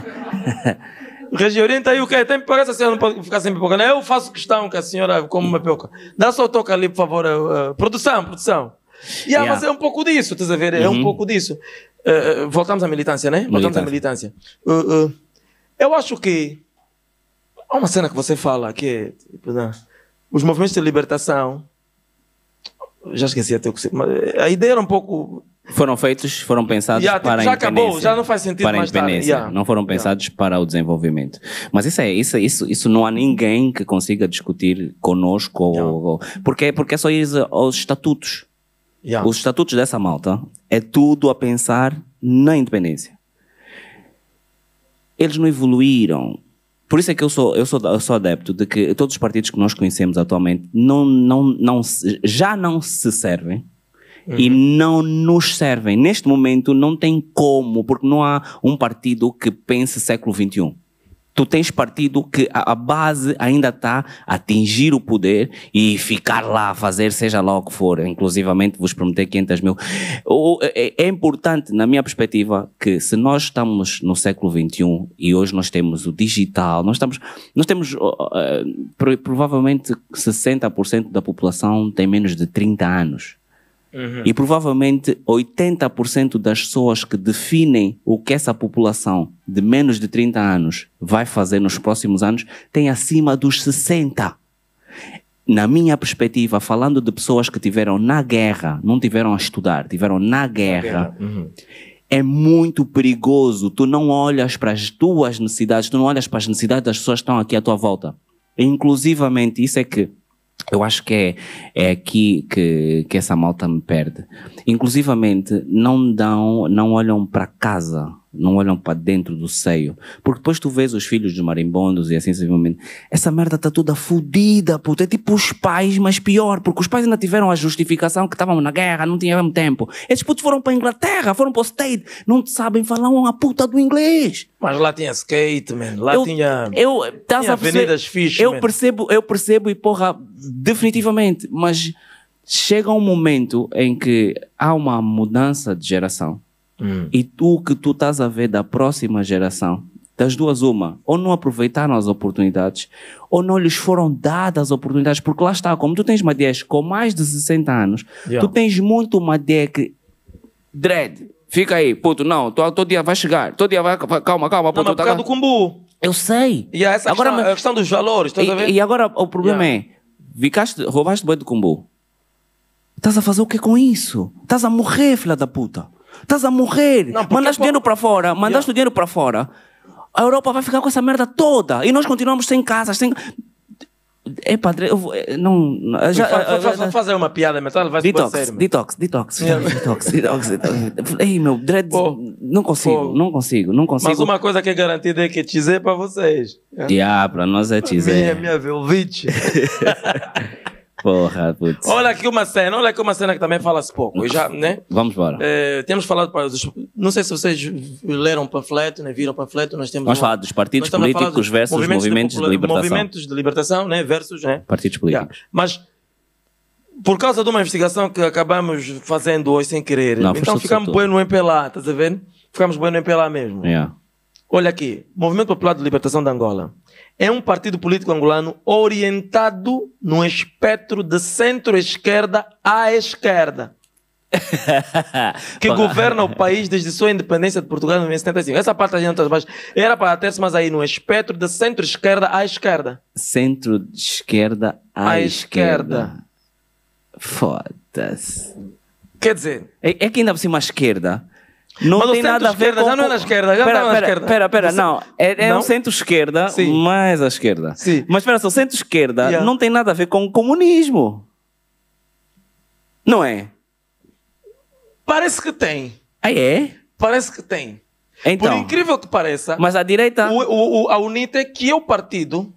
o Oriente tá aí, o que? Tem tá pipocas, a senhora não pode ficar sem pipoca, né? Eu faço questão que a senhora come uma pipoca. Dá só toque ali, por favor. Uh, produção, produção. E yeah. mas é um pouco disso, estás a ver? É um uhum. pouco disso. Uh, voltamos à militância, né? Voltamos à militância. Uh, eu acho que há uma cena que você fala que é, tipo, né, os movimentos de libertação. Já esqueci até o que. Mas a ideia era um pouco foram feitos, foram pensados yeah, tipo, para já a independência. acabou, já não faz sentido para mais a independência. Yeah. Não foram pensados yeah. para o desenvolvimento. Mas isso é, isso, isso, isso não há ninguém que consiga discutir conosco ou, ou, porque é, porque é só ir aos estatutos. Os estatutos dessa malta é tudo a pensar na independência. Eles não evoluíram. Por isso é que eu sou, eu sou, eu sou adepto de que todos os partidos que nós conhecemos atualmente não, não, não, já não se servem uhum. e não nos servem. Neste momento não tem como, porque não há um partido que pense século XXI. Tu tens partido que a, a base ainda está a atingir o poder e ficar lá, a fazer seja lá o que for. Inclusivamente vos prometer 500 mil. O, é, é importante, na minha perspectiva, que se nós estamos no século XXI e hoje nós temos o digital, nós, estamos, nós temos uh, uh, provavelmente 60% da população tem menos de 30 anos. Uhum. E provavelmente 80% das pessoas que definem o que essa população de menos de 30 anos vai fazer nos próximos anos tem acima dos 60. Na minha perspectiva, falando de pessoas que tiveram na guerra, não tiveram a estudar, tiveram na guerra. Uhum é muito perigoso. Tu não olhas para as tuas necessidades, tu não olhas para as necessidades das pessoas que estão aqui à tua volta. E, inclusivamente, isso é que eu acho que é, é aqui que, que essa malta me perde. Inclusivamente, não dão, não olham para casa não olham para dentro do seio. Porque depois tu vês os filhos dos marimbondos e assim sucessivamente. Essa merda está toda fodida, puta. É tipo os pais, mas pior, porque os pais ainda tiveram a justificação que estavam na guerra, não tinham tempo. Esses putos foram para a Inglaterra, foram para o State, não sabem falar uma puta do inglês. Mas lá tinha skate, man. Lá eu, tinha. Eu, tá a avenidas eu man. percebo, eu percebo e porra, definitivamente. Mas chega um momento em que há uma mudança de geração Hum. E tu que tu estás a ver da próxima geração, das duas uma, ou não aproveitaram as oportunidades, ou não lhes foram dadas as oportunidades, porque lá está, como tu tens uma Madias com mais de 60 anos, yeah. tu tens muito uma que dread, fica aí, puto, não, todo dia vai chegar, todo dia vai, calma, calma, puto. Não, mas tá do cumbu. Eu sei. E yeah, é essa agora, questão, mas... É a questão dos valores, estás e, a ver? E agora o problema yeah. é, ficaste, roubaste boi do cumbu. Estás a fazer o que com isso? Estás a morrer, filha da puta. Estás a morrer. Não, mandaste é dinheiro para fora, mandaste yeah. o dinheiro para fora. A Europa vai ficar com essa merda toda. E nós continuamos sem casas, sem. É padre, eu vou, eh, não. Eh, já, faz, faz, faz, fazer uma piada mental, vai detox, ser detox, detox, detox, detox, detox, detox. Ei, meu, dread, pô, não consigo, pô. não consigo, não consigo. Mas uma coisa que é garantida é que Tizé é para vocês. Diabo, Yeah, para nós é tizer. É minha, minha Velvite. Porra, putz. Olha aqui uma cena, olha aqui uma cena que também fala-se pouco. já, né? Vamos embora. É, temos falado para os. Não sei se vocês leram o panfleto, né? viram o panfleto. Nós temos. Vamos uma, falar dos partidos políticos dos versus movimentos, movimentos de, de, libertação. Movimentos de libertação, né? Versus, né? Partidos políticos. Yeah. Mas. Por causa de uma investigação que acabamos fazendo hoje sem querer, não, então ficamos bem no MPLA, estás a ver? Ficamos bem no MPLA mesmo. Yeah. Olha aqui, Movimento Popular de Libertação da Angola é um partido político angolano orientado no espectro de centro-esquerda à esquerda. que governa o país desde sua independência de Portugal em 1975. Essa parte a gente não mais. Era para ter-se mais aí no espectro de centro-esquerda à esquerda. Centro-esquerda à, à, esquerda. esquerda. Foda-se. Quer dizer. É, é que ainda por cima à esquerda não mas tem nada a ver com... Já não é na esquerda, já pera, não é na esquerda. Pera, pera, é- não. É, é não? um centro-esquerda, mais à esquerda. Sim. Mas espera só, centro-esquerda yeah. não tem nada a ver com o comunismo. Não é? Parece que tem. Ah, é? Parece que tem. Então, Por incrível que pareça. Mas a direita. O, o, o, a UNITA, é que é o partido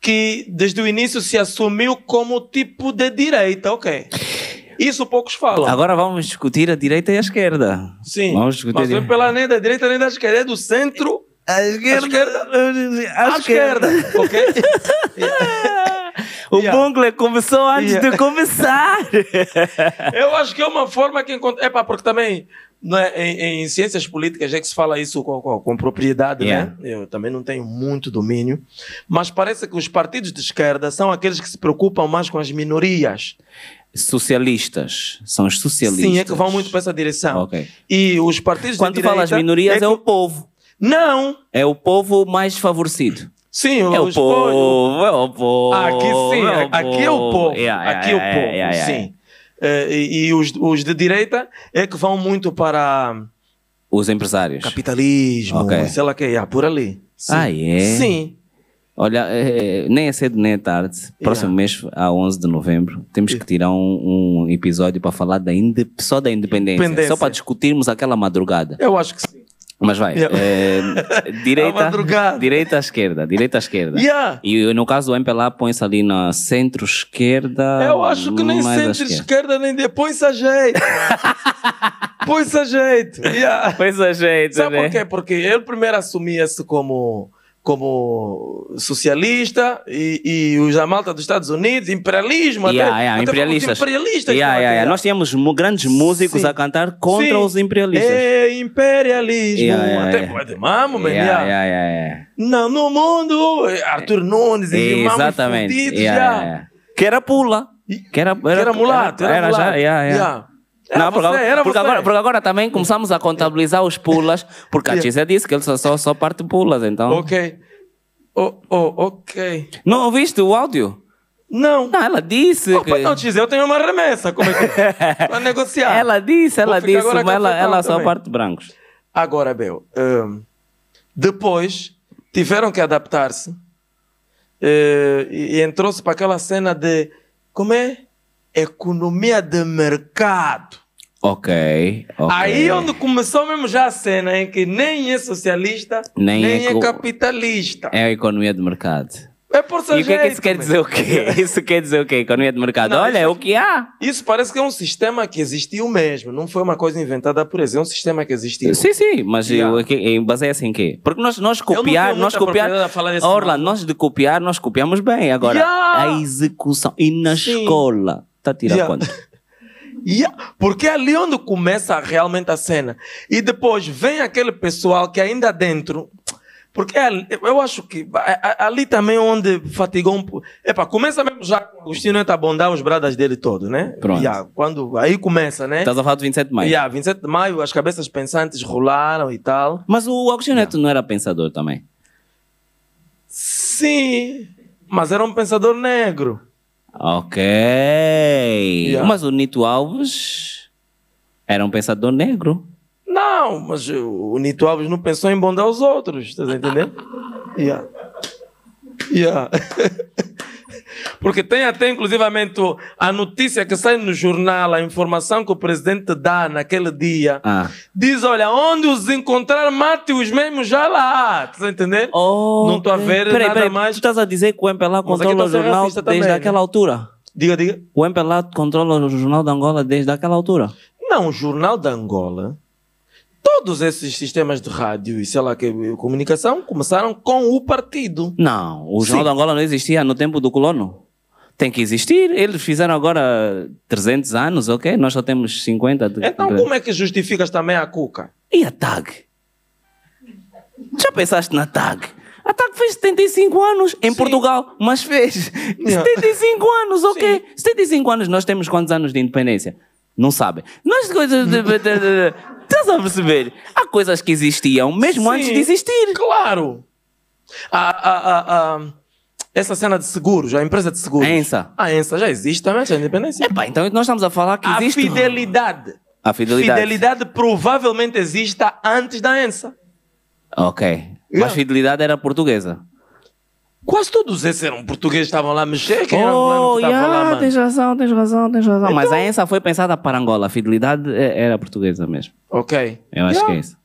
que desde o início se assumiu como tipo de direita, ok? Isso poucos falam. Agora vamos discutir a direita e a esquerda. Sim. Vamos discutir. Mas não é pela nem da direita nem da esquerda, é do centro. À esquerda. À esquerda. esquerda. ok? O Bungler começou antes de começar. Eu acho que é uma forma que É pá, porque também é, em, em, ciências políticas é que se fala isso com, com, com propriedade, né? yeah. né? Eu também não tenho muito domínio. Mas parece que os partidos de esquerda são aqueles que se preocupam mais com as minorias socialistas. São os socialistas. Sim, é que vão muito para essa direção. Okay. E os partidos Quando falas minorias, é, que... é, o povo. Não! É o povo mais favorecido. Sim, é o povo, é o povo. Aqui sim, é aqui é o povo. Yeah, aqui é o yeah, povo, sim. Uh, e, e os, os de direita é que vão muito para. Os empresários. Capitalismo, okay. sei lá o que, é, por ali. Sim. Ah, é? Sim. Olha, é, nem é cedo nem é tarde. Próximo yeah. mês, a 11 de novembro, temos que tirar um, um episódio para falar da só da independência, independência, Só para discutirmos aquela madrugada. Eu acho que sim. Mas vai, yeah. é, direita, é direita à esquerda, direita à esquerda. Yeah. E no caso do MPLA põe-se ali na centro-esquerda. Eu acho que nem centro-esquerda nem depois a jeito. põe-se a jeito. Yeah. Põe-se a jeito. Sabe né? por quê? Porque ele primeiro assumia-se como como socialista e, e os da malta tá dos Estados Unidos, imperialismo, yeah, até, yeah, até imperialistas. imperialistas yeah, é yeah, yeah. É? Nós tínhamos grandes músicos Sim. a cantar contra Sim. os imperialistas. É imperialismo. Yeah, até, até, mamo, Não, no mundo, Arthur Nunes e Exatamente. Fundido, Que era pula. Que era, era, que era mulato. Era, era, era mulato. já, yeah, yeah. Não, você, porque, agora, porque, agora, porque, agora, também começamos a contabilizar os pulas, porque a Tisa disse que ele só, só, só parte pulas, então. Ok. Oh, oh, ok. Não ouviste o áudio? Não. não. ela disse. Oh, que... Não, Tisa, eu tenho uma remessa. Como é que. negociar. Ela disse, ela disse, mas ela, ela só parte brancos. Agora, Bel, um, depois tiveram que adaptar-se uh, e entrou-se para aquela cena de. Como é? Economia de mercado. Ok. okay. Aí é onde começou mesmo já a cena em que nem é socialista, nem, nem é, é, capitalista. É a economia de mercado. É por seu E o que, é que isso quer dizer o quê? Isso quer dizer o quê? Economia de mercado. Não, Olha, isso, é o que há. Isso parece que é um sistema que existiu mesmo. Não foi uma coisa inventada por eles. É um sistema que existiu. Sim, sim. Mas baseia-se em quê? Porque nós, nós copiar, nós copiar... Orlando, nós de copiar, nós copiamos bem. Agora, yeah. a execução. E na sim. escola? Está a tirar yeah. quanto? Yeah, porque é ali onde começa realmente a cena. E depois vem aquele pessoal que ainda dentro. Porque é ali, eu acho que é ali também é onde fatigou um pouco. começa mesmo já com o Agostinho né, tá os bradas dele todo, né? Pronto. Yeah, quando, aí começa, né? Estás a falar do 27 de maio. Yeah, 27 de maio, as cabeças pensantes rolaram e tal. Mas o Agostinho Neto não era pensador também? Sim, mas era um pensador negro. Ok. Yeah. Mas o Nito Alves era um pensador negro. Não, mas o Nito Alves não pensou em bondar os outros, estás a entender? yeah. Yeah. Porque tem até, inclusivamente, a notícia que sai no jornal, a informação que o presidente dá naquele dia. Ah. Diz, olha, onde os encontrar, mate os mesmos já lá. Estás a entender? Oh, não estou a ver peraí, nada peraí, mais. Tu estás a dizer que o MPLA é controla o jornal desde também, aquela né? altura? Diga, diga. O MPLA controla o jornal da Angola desde aquela altura? Não, o jornal da Angola Todos esses sistemas de rádio e sei lá que comunicação começaram com o partido. Não, o Jornal de Angola não existia no tempo do colono. Tem que existir. Eles fizeram agora 300 anos, ok? Nós só temos 50. De... Então como é que justificas também a cuca? E a tag? Já pensaste na tag? A Tag fez 75 anos em Sim. Portugal, mas fez yeah. 75 anos, ok? Sim. 75 anos, nós temos quantos anos de independência? não sabem. nós coisas. estás a perceber? Há coisas que existiam mesmo Sim, antes de existir. Claro! A, a, a, essa cena de seguros, a empresa de seguros. A ENSA. A ENSA já existe também, já é independência. Epá, então nós estamos a falar que a existe. Fidelidade. A fidelidade. Fidelidade provavelmente exista antes da ENSA. Ok. Yeah. Mas fidelidade era portuguesa. Quase todos esses eram portugueses que estavam lá a mexer. Quem era o oh, que yeah, lá, mano? tens razão, tens razão, tens razão. Então... Mas a ENSA foi pensada para Angola. A fidelidade é, era portuguesa mesmo. Ok. Eu acho que é isso.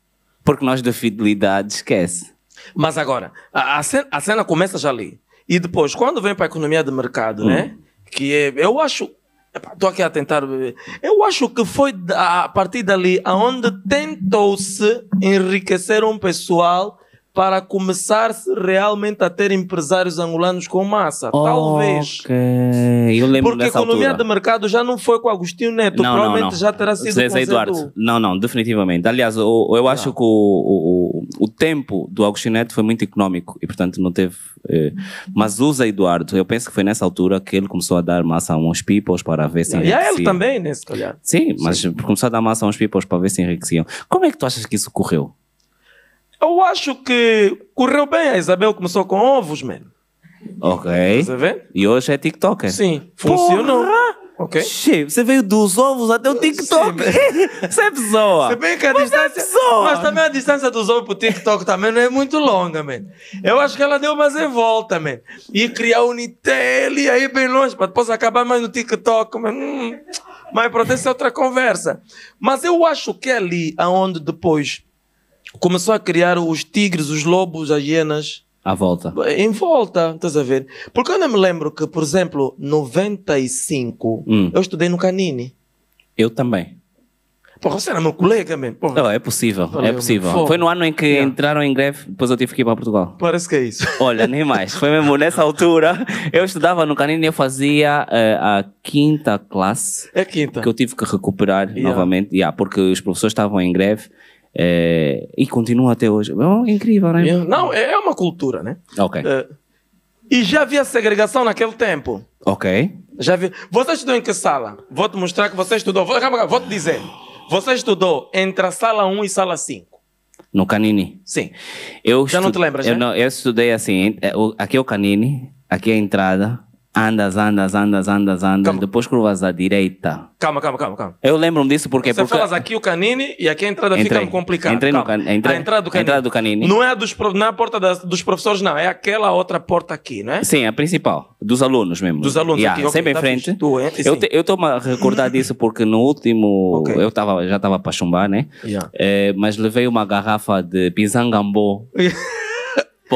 Porque nós da fidelidade esquece. Mas agora, a, a, cena, a, cena, começa já ali. E depois, quando vem para a economia de mercado, né, hum. né? Que é, eu acho Estou aqui a tentar. Eu acho que foi a partir dali aonde tentou-se enriquecer um pessoal para começar-se realmente a ter empresários angolanos com massa. Oh, Talvez. Ok. Eu lembro Porque a economia altura. de mercado já não foi com Agostinho Neto, não, provavelmente não, não. já terá sido Zé com Eduardo. Não, não, definitivamente. Aliás, eu, eu acho tá. que o, o, o, tempo do Agostinho Neto foi muito económico e, portanto, não teve. Eh, mas o Zé Eduardo, eu penso que foi nessa altura que ele começou a dar massa a uns peoples para ver se enriqueciam. E a ele também, nesse calhar. Sim, mas Sim. começou a dar massa a uns peoples para ver se enriqueciam. Como é que tu achas que isso ocorreu? Eu acho que correu bem. A Isabel começou com ovos, mano. Ok. Você vê? E hoje é TikToker. Sim. Funcionou. Porra! Ok. Che, você veio dos ovos até o TikTok. Você é pessoa. Se bem que a mas é distância. É pessoa. Mas também a distância dos ovos pro TikTok também não é muito longa, man. Eu acho que ela deu umas em volta, man. E criar o Unitel e aí bem longe, para depois acabar mais no TikTok, man. Hum. Mas pronto, essa é outra conversa. Mas eu acho que é ali aonde depois começou a criar os tigres, os lobos, as hienas. À volta. Em volta, estás a ver? Porque eu não me lembro que, por exemplo, 95, hum. eu estudei no Canini. Eu também. Porra, você era meu colega, mesmo. Não, oh, é possível, Valeu, é possível. Mano. Foi no ano em que yeah. entraram em greve, depois eu tive que ir para Portugal. Parece que é isso. Olha, nem mais. Foi mesmo nessa altura. Eu estudava no Canini e eu fazia uh, a quinta classe. É a quinta. Que eu tive que recuperar yeah. novamente, yeah, porque os professores estavam em greve é, e continua até hoje. É, é incrível, né? É, não, é, é uma cultura, né? Ok. Uh, e já havia segregação naquele tempo. Ok. Já vi. Você estudou em que sala? Vou te mostrar que você estudou. Vou, vou te dizer. Você estudou entre a sala 1 e sala 5. No Canini? Sim. Eu já estu... não te lembras, eu, né? não, eu estudei assim, aqui é o Canini, aqui é a entrada, Andas, andas, andas, andas, andas, calma. depois curvas à direita. Calma, calma, calma, calma. Eu lembro-me disso porque... Você porque... falas aqui o Canini e aqui a entrada entrei, fica complicada. Entrei no can... entrei, a entrada do Canini. Entrada do Não é a dos, não é a porta das, dos professores, não. É aquela outra porta aqui, não é? Sim, a principal. Dos alunos mesmo. Dos alunos yeah, aqui. Sempre em tá frente. Tu, Eu estou a recordar disso porque no último... Okay. Eu tava, já estava para chumbar, né? Yeah. É, mas levei uma garrafa de pisangambô.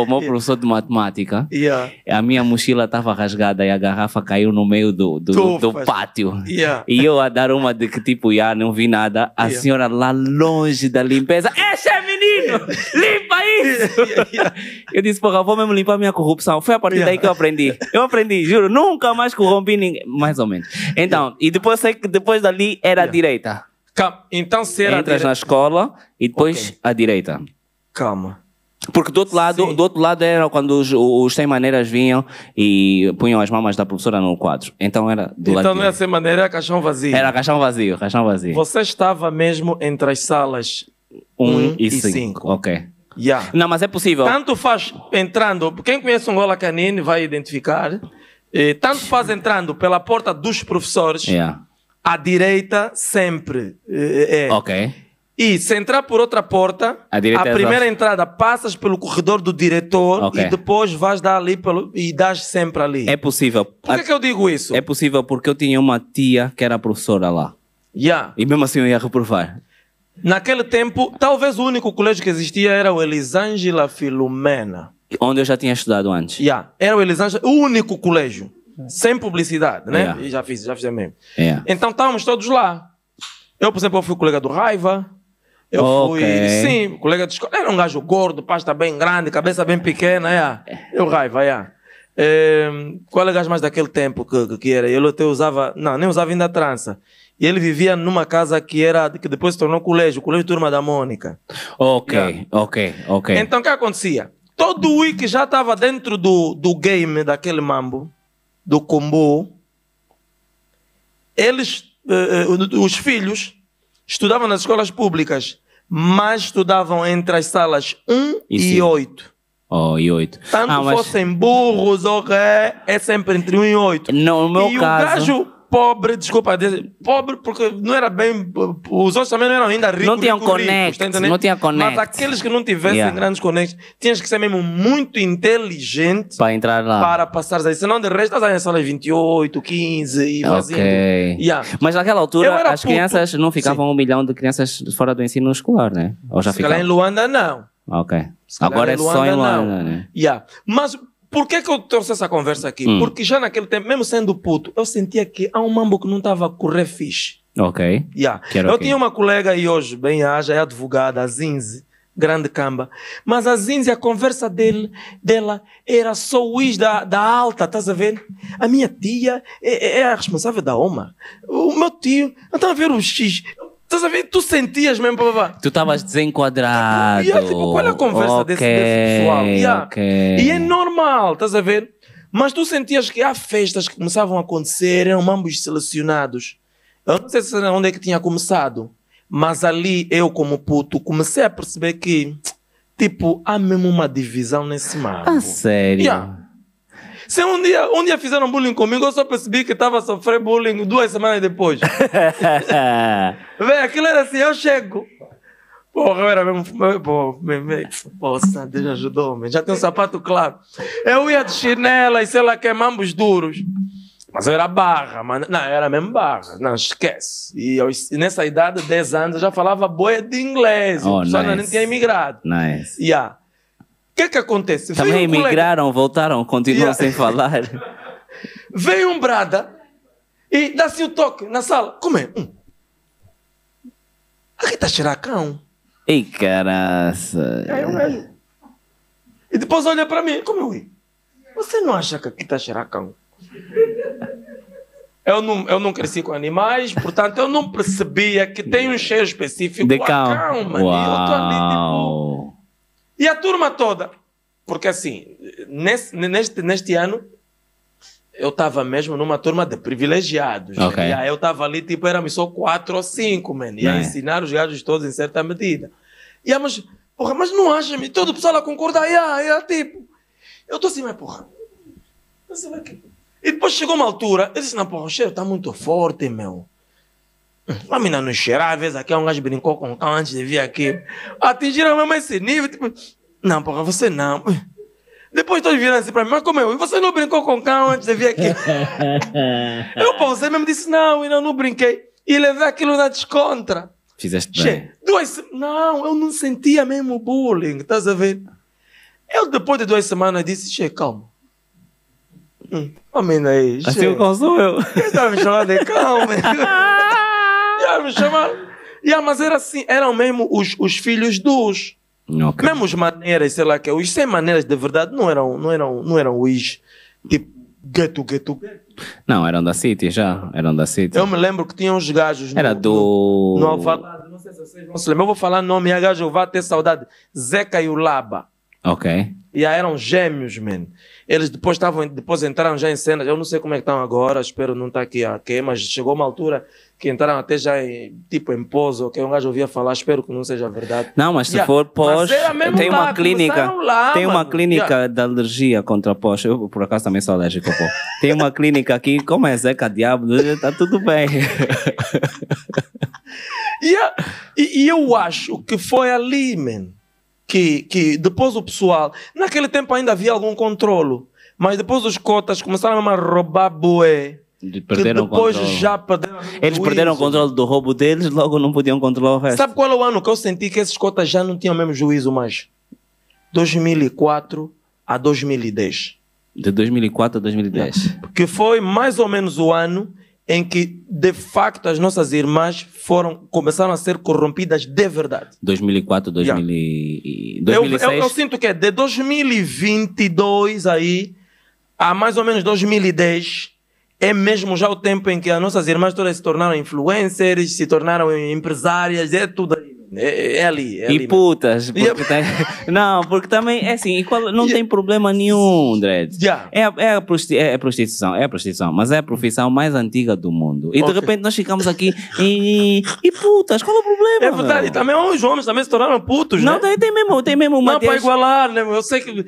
como meu professor de matemática, yeah. a minha mochila estava rasgada e a garrafa caiu no meio do, do, do pátio. Yeah. E eu a dar uma de que tipo, já não vi nada. A senhora lá longe da limpeza, esse é menino, limpa isso! Eu disse, porra, vou mesmo limpar a minha corrupção. Foi a partir daí que eu aprendi. Eu aprendi, juro, nunca mais corrompi ninguém. Mais ou menos. Então, e depois sei que depois dali era a direita. Calma. Então, se era Entras dire... na escola e depois okay. à direita. Calma. Porque do outro lado, Sim. do outro lado era quando os, os sem maneiras vinham e punham as mamas da professora no quadro. Então era do lado. Então não é era sem maneira, era caixão vazio. Era caixão vazio, caixão vazio. Você estava mesmo entre as salas 1 um e 5. Ok. Yeah. Não, mas é possível. Tanto faz entrando, quem conhece um Gola Canine vai identificar. Eh, tanto faz entrando pela porta dos professores, yeah. à direita sempre. Eh, eh, é. ok. E se entrar por outra porta, a, a é primeira entrada passas pelo corredor do diretor okay. e depois vais dar ali pelo, e das sempre ali. É possível. Por que, a... que eu digo isso? É possível porque eu tinha uma tia que era professora lá. Yeah. E mesmo assim eu ia reprovar. Naquele tempo, talvez o único colégio que existia era o Elisângela Filomena. Onde eu já tinha estudado antes. Yeah. Era o Elisângela, o único colégio. Sem publicidade, né? Yeah. E já fiz, já fiz mesmo. Yeah. Então estávamos todos lá. Eu, por exemplo, eu fui colega do Raiva. Eu okay. fui, sim, colega de escola. Era um gajo gordo, pasta bem grande, cabeça bem pequena, yeah. É. eu raiva, yeah. É, ehm, qual é o gajo mais daquele tempo que, que era? Ele até usava, não, nem usava ainda trança. E ele vivia numa casa que era que depois se tornou colégio, colégio Turma da Mônica. Ok, yeah. ok, ok. Então o que acontecia? Todo o week já estava dentro do, do game daquele mambo, do combo. Eles, eh, eh, os filhos, estudavam nas escolas públicas, mas estudavam entre as salas 1 e, e 8. Oh, e 8. Tanto ah, mas... fossem burros ou okay, ré, é sempre entre 1 e 8. Não, o meu e caso... o gajo pobre, desculpa, pobre, porque não era bem. Os outros também não eram ainda ricos. Não tinham rico, tá não tinha connect. Mas aqueles que não tivessem yeah. grandes conexões tinhas que ser mesmo muito inteligente para entrar lá. Para passar aí. Senão, de resto, estás em salas 28, 15 e vazio. Ok. Yeah. Mas naquela altura, as puto. crianças não ficavam Sim. um milhão de crianças fora do ensino escolar, né? Ou já Se ficavam? em Luanda, não. Ok. Agora é só em Luanda, não. né? Yeah. Mas por que, é que eu trouxe essa conversa aqui? Hum. Porque já naquele tempo, mesmo sendo puto, eu sentia que há um mambo que não estava a correr fixe. Ok. Yeah. Quero eu okay. tinha uma colega aí hoje, bem haja, é advogada, a Zinzi, grande camba. Mas a Zinzi, a conversa dele, dela era só o is da, da alta, estás a ver? A minha tia é, é, é a responsável da OMA. O meu tio, não está a ver o X. Estás a ver? Tu sentias mesmo, papá. Tu estavas desenquadrado. E, yeah, é tipo, qual é a conversa okay, desse, desse pessoal? Yeah. Okay. E é normal, estás a ver? Mas tu sentias que há festas que começavam a acontecer, eram ambos selecionados. Eu não sei se era onde é que tinha começado, mas ali eu, como puto, comecei a perceber que, tipo, há mesmo uma divisão nesse mar. Ah, sério? Yeah. Se um dia, um dia fizeram bullying comigo, eu só percebi que estava a sofrer bullying duas semanas depois. Vê, aquilo era assim, eu chego. Porra, eu era mesmo. Pô, poça, Deus ajudou-me. Já tem um sapato claro. Eu ia de chinela e sei lá que os duros. Mas eu era barra, mano. Não, eu era mesmo barra. Não, esquece. E eu, nessa idade, 10 anos, eu já falava boia de inglês. Oh, só nice. não tinha imigrado. Nice. Yeah que é que acontece? Também um migraram, colega... voltaram, continuam yeah. sem falar. Vem um brada e dá-se o um toque na sala. Como é? Hum. Aqui está a cheirar cão. Ei, caraça. eu é, é. E depois olha para mim. Como é? Você não acha que aqui está a cheirar cão? Eu não, eu não cresci com animais, portanto eu não percebia que tem um cheiro específico. De cão. cão ali tipo. E a turma toda. Porque assim, nesse, neste, neste ano, eu estava mesmo numa turma de privilegiados. Okay. eu estava ali, tipo, éramos só quatro ou cinco, mano. E a né. ensinar os gajos todos em certa medida. e mas porra, mas não acha me todo o pessoal a concordar, E aí, tipo. Eu estou assim, mas porra. E depois chegou uma altura, eu disse, não, porra, o cheiro está muito forte, meu. Uma menina não cheirava, às vezes aqui um gajo brincou com o cão antes de vir aqui. Atingiram mesmo esse nível, tipo, não, porra, você não. Depois todos viram assim pra mim, mas como eu? É? E você não brincou com o cão antes de vir aqui? eu pausei mesmo disse, não, e não, não brinquei. E levei aquilo na descontra. Fizeste bem. duas, não, eu não sentia mesmo bullying, estás a ver? Eu depois de duas semanas disse, che, calma. Hum, menina aí, assim che. Assim como sou eu. Ele estava me chamando de calma já me chamaram. Yeah, mas era assim, eram mesmo os, os filhos dos. Okay. Mesmo os maneiras, sei lá que é. Os sem maneiras de verdade não eram, não eram, não eram os tipo gueto, gueto, Não, eram da City já. Eram da City. Eu me lembro que tinha uns gajos. Era no, do. No, no não sei se vocês vão se lembrar. Eu vou falar nome, a gajo vai ter saudade. Zeca e o Laba. Ok. E aí eram gêmeos, man. Eles depois estavam, depois entraram já em cenas. Eu não sei como é que estão agora, espero não estar tá aqui a okay, mas chegou uma altura que entraram até já em, tipo em pós, ok? Um gajo ouvia falar, espero que não seja verdade. Não, mas se yeah. for pós, tem lá, uma clínica, lá, tem mano. uma clínica yeah. de alergia contra pós. Eu por acaso também sou alérgico, pô. Tem uma clínica aqui, como é Zeca Diabo, tá tudo bem. yeah. e, e eu acho que foi ali, man que, que depois o pessoal. Naquele tempo ainda havia algum controlo, mas depois os cotas começaram a roubar bué. perderam que depois já perderam. Eles juízo. perderam o controle do roubo deles, logo não podiam controlar o resto. Sabe qual é o ano que eu senti que esses cotas já não tinham o mesmo juízo mais? 2004 a 2010. De 2004 a 2010. que foi mais ou menos o ano em que de facto as nossas irmãs foram começaram a ser corrompidas de verdade. 2004, 2000 yeah. e, 2006. Eu, eu, eu, sinto que é de 2022 aí a mais ou menos 2010 é mesmo já o tempo em que as nossas irmãs todas se tornaram influencers, se tornaram empresárias, é tudo é, é ali. É e putas. Porque tá... não, porque também é assim, não tem problema nenhum, Dredd. Yeah. É, é, a prosti... é prostituição, é prostituição, mas é a profissão mais antiga do mundo. E okay. de repente nós ficamos aqui e. E putas, qual é o problema? É verdade, meu? também os homens também se tornaram putos, não, né? Não, tem mesmo, tem mesmo uma. Não, para igualar, né? Eu sei que.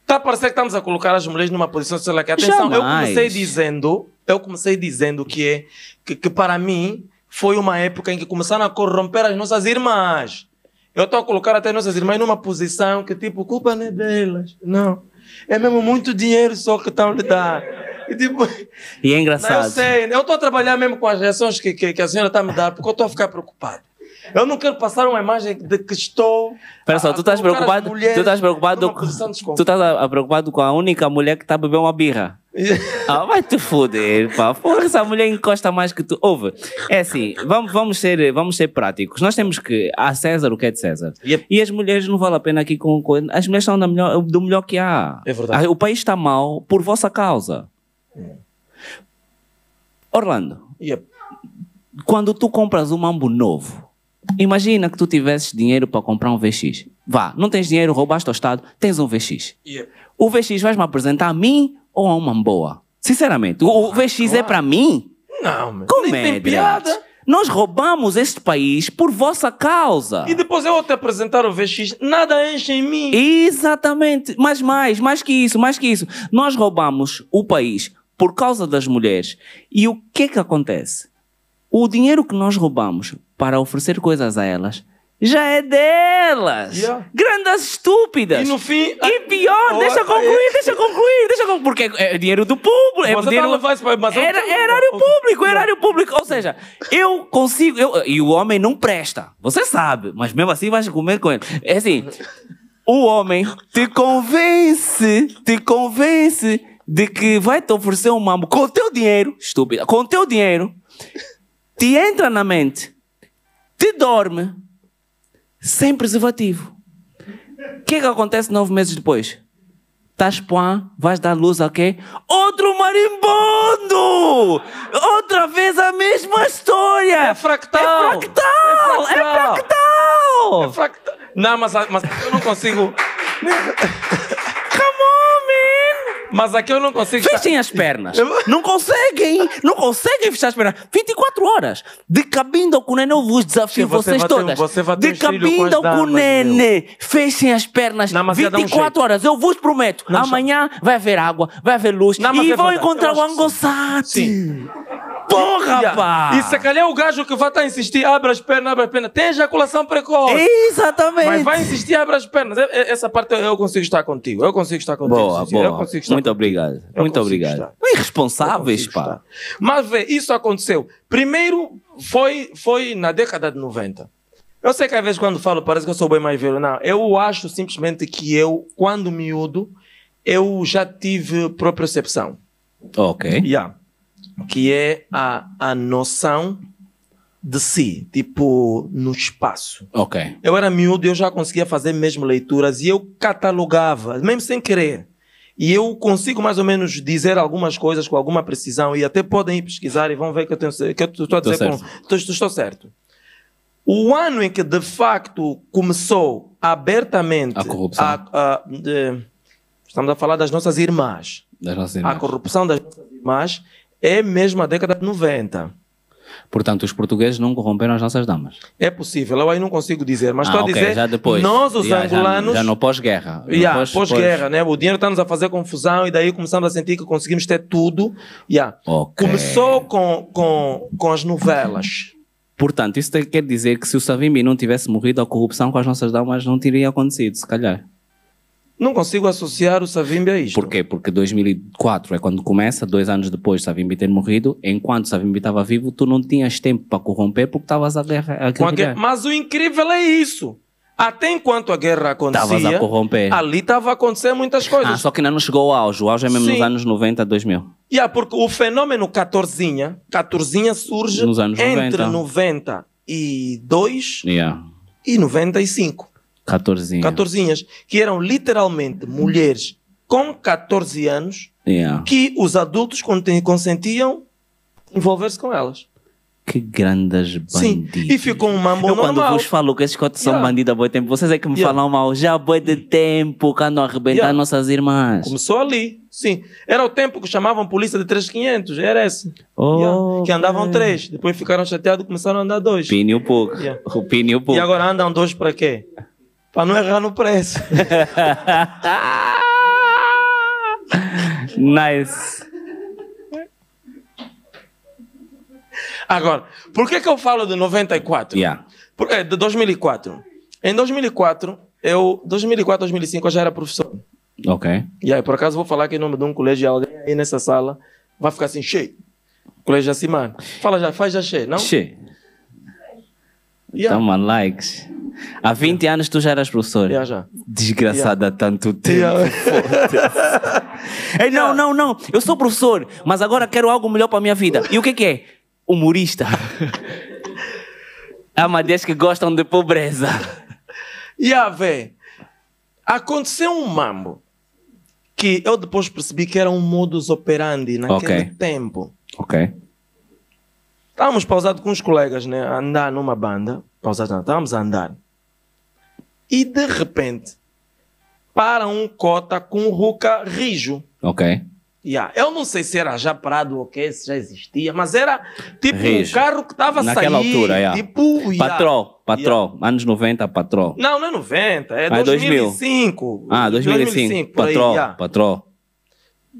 Está a parecer que estamos a colocar as mulheres numa posição, sei lá, atenção, Jamais. eu comecei dizendo, eu comecei dizendo que é que, que para mim foi uma época em que começaram a corromper as nossas irmãs. Eu estou a colocar até nossas irmãs numa posição que, tipo, culpa não é delas. Não. É mesmo muito dinheiro só que estão lhe dar. E, tipo, e é engraçado. Eu sei, né? eu estou a trabalhar mesmo com as reações que, que, que a senhora está a me dar, porque eu estou a ficar preocupado. Eu não quero passar uma imagem de que estou. Espera só, tu estás preocupado? Tu estás preocupado? Tu estás preocupado com a única mulher que está a beber uma birra. Ah, vai te foder, pá. Porra, essa mulher encosta mais que tu. Ouve, é assim, vamos, vamos, ser, vamos ser práticos. Nós temos que. Há César o que é de César. Yep. E as mulheres não vale a pena aqui com. com as mulheres são da melhor, do melhor que há. É verdade. Ah, o país está mal por vossa causa. Hum. Orlando, yep. quando tu compras um mambo novo, imagina que tu tivesses dinheiro para comprar um VX. Vá, não tens dinheiro, roubaste ao Estado, tens um VX. Yep. O VX vais-me apresentar a mim ou oh, a uma boa? Sinceramente, o, ah, VX é para mim? Não, meu. Comédia. Tem piada. Nós roubamos este país por vossa causa. E depois eu te apresentar o VX, nada enche em mim. Exatamente. Mas mais, mais que isso, mais que isso. Nós roubamos o país por causa das mulheres. E o que é que acontece? O dinheiro que nós roubamos para oferecer coisas a elas já é delas. Yeah. Grandas estúpidas. E no fim. E pior, deixa é. concluir, deixa concluir, deixa concluir. Porque é, é dinheiro do público. É, dinheiro, faz, mas era, é erário público, é erário público. Ou seja, eu consigo. Eu, e o homem não presta. Você sabe, mas mesmo assim vais comer com ele. É assim. O homem te convence, te convence de que vai te oferecer um mambo com o teu dinheiro, estúpida, com o teu dinheiro, te entra na mente, te dorme, sem preservativo. O que é que acontece nove meses depois? Estás pão, vais dar luz a okay? quê? Outro marimbondo! Outra vez a mesma história! É fractal! É fractal! É fractal! É fractal! É fractal. Não, mas, mas eu não consigo. Mas aqui eu não consigo. Fechem as pernas. não conseguem. Não conseguem fechar as pernas. 24 horas. De cabinda ao cunene, eu vos desafio, Sim, você vocês todas. Ter, você de um cabinda ao cunene. Fechem as pernas. Não, 24 um horas. Eu vos prometo. Não, amanhã vai haver água, vai haver luz. Não, e vão encontrar o Angosati. Sim. Porra, pá! E se é calhar é o gajo que vai estar tá a insistir, abre as pernas, abre as pernas, tem ejaculação precoce. Exatamente. Mas vai insistir, abre as pernas. É, essa parte eu consigo estar contigo. Eu consigo estar contigo. Boa, Cecília. boa. Muito contigo. obrigado. Eu Muito obrigado. Estar. Irresponsáveis, pá. Mas vê, isso aconteceu. Primeiro foi, foi na década de 90. Eu sei que às vezes quando falo parece que eu sou bem mais velho. Não, eu acho simplesmente que eu, quando miúdo, eu já tive propriocepção. Ok. Yeah que é a, a noção de si, tipo, no espaço. Ok. Eu era miúdo, eu já conseguia fazer mesmo leituras e eu catalogava, mesmo sem querer. E eu consigo mais ou menos dizer algumas coisas com alguma precisão e até podem ir pesquisar e vão ver que eu tenho que eu estou a dizer certo. Com, estou, estou certo. O ano em que de facto começou abertamente a corrupção. A, a, de, estamos a falar das nossas irmãs. Das nossas irmãs. A corrupção das nossas irmãs é mesmo a década de 90. Portanto, os portugueses não corromperam as nossas damas. É possível, eu aí não consigo dizer, mas ah, estou okay, a dizer, já depois. nós os yeah, angolanos... Já, já no pós-guerra. Yeah, pós-guerra, pós... né? O dinheiro está-nos a fazer confusão e daí começamos a sentir que conseguimos ter tudo. Yeah. Okay. Começou com, com, com as novelas. Portanto, isso quer dizer que se o Savimbi não tivesse morrido, a corrupção com as nossas damas não teria acontecido, se calhar. Não consigo associar o Savimbi a isto. Porquê? Porque 2004 é quando começa, dois anos depois Savimbi ter morrido. Enquanto Savimbi estava vivo, tu não tinhas tempo para corromper porque estavas a guerra. A guerra. Mas o incrível é isso. Até enquanto a guerra acontecia, a corromper. ali estava a acontecer muitas ah, coisas. Ah, só que ainda não chegou ao auge. O auge é mesmo Sim. nos anos 90, 2000. Yeah, porque o fenômeno 14 14 surge entre 90. 90 e 2 yeah. e 95. Catorzinhas. 14 que eram literalmente mulheres com 14 anos yeah. que os adultos consentiam envolver-se com elas. Que grandes bandidos. Sim, e ficou um mambo Eu quando vos falo que esses cotos yeah. são bandidos há boi tempo, vocês é que me yeah. falam mal. Já há boi de tempo que andam a arrebentar yeah. nossas irmãs. Começou ali, sim. Era o tempo que chamavam polícia de 3500, era esse. Oh, que andavam é. três, depois ficaram chateados e começaram a andar dois. pini um pouco. Yeah. um pouco. E agora andam dois para quê? Pra não errar no preço. nice. Agora, por que, que eu falo de 94? Yeah. Por, é, de 2004. Em 2004, eu. 2004, 2005, eu já era professor. Ok. E aí, por acaso, vou falar aqui em nome de um colégio, alguém aí nessa sala vai ficar assim, cheio. Colégio Acimano. Fala já, faz já cheio, não? Cheio. Yeah. Toma então, likes. Há 20 anos tu já eras professor. Yeah, já. Desgraçada yeah. tanto tempo. Yeah. Ei, não, não, não. Eu sou professor, mas agora quero algo melhor para a minha vida. E o que, é que é? Humorista. Há madeiras que gostam de pobreza. Yeah, véi. Aconteceu um mambo que eu depois percebi que era um modus operandi naquele okay. tempo. Ok. Estávamos pausados com os colegas, né? A andar numa banda. Pausados não, estávamos a andar. E de repente, para um cota com um ruca rijo. Ok. Yeah. Eu não sei se era já parado ou o que, se já existia, mas era tipo Rijo. um carro que estava saindo. Naquela sair, altura, yeah. tipo. Yeah. Patrol, patrol, yeah. anos 90, patrol. Não, não é 90, é ah, 2005. É ah, 2005, 2005 patrol, aí, yeah. patrol.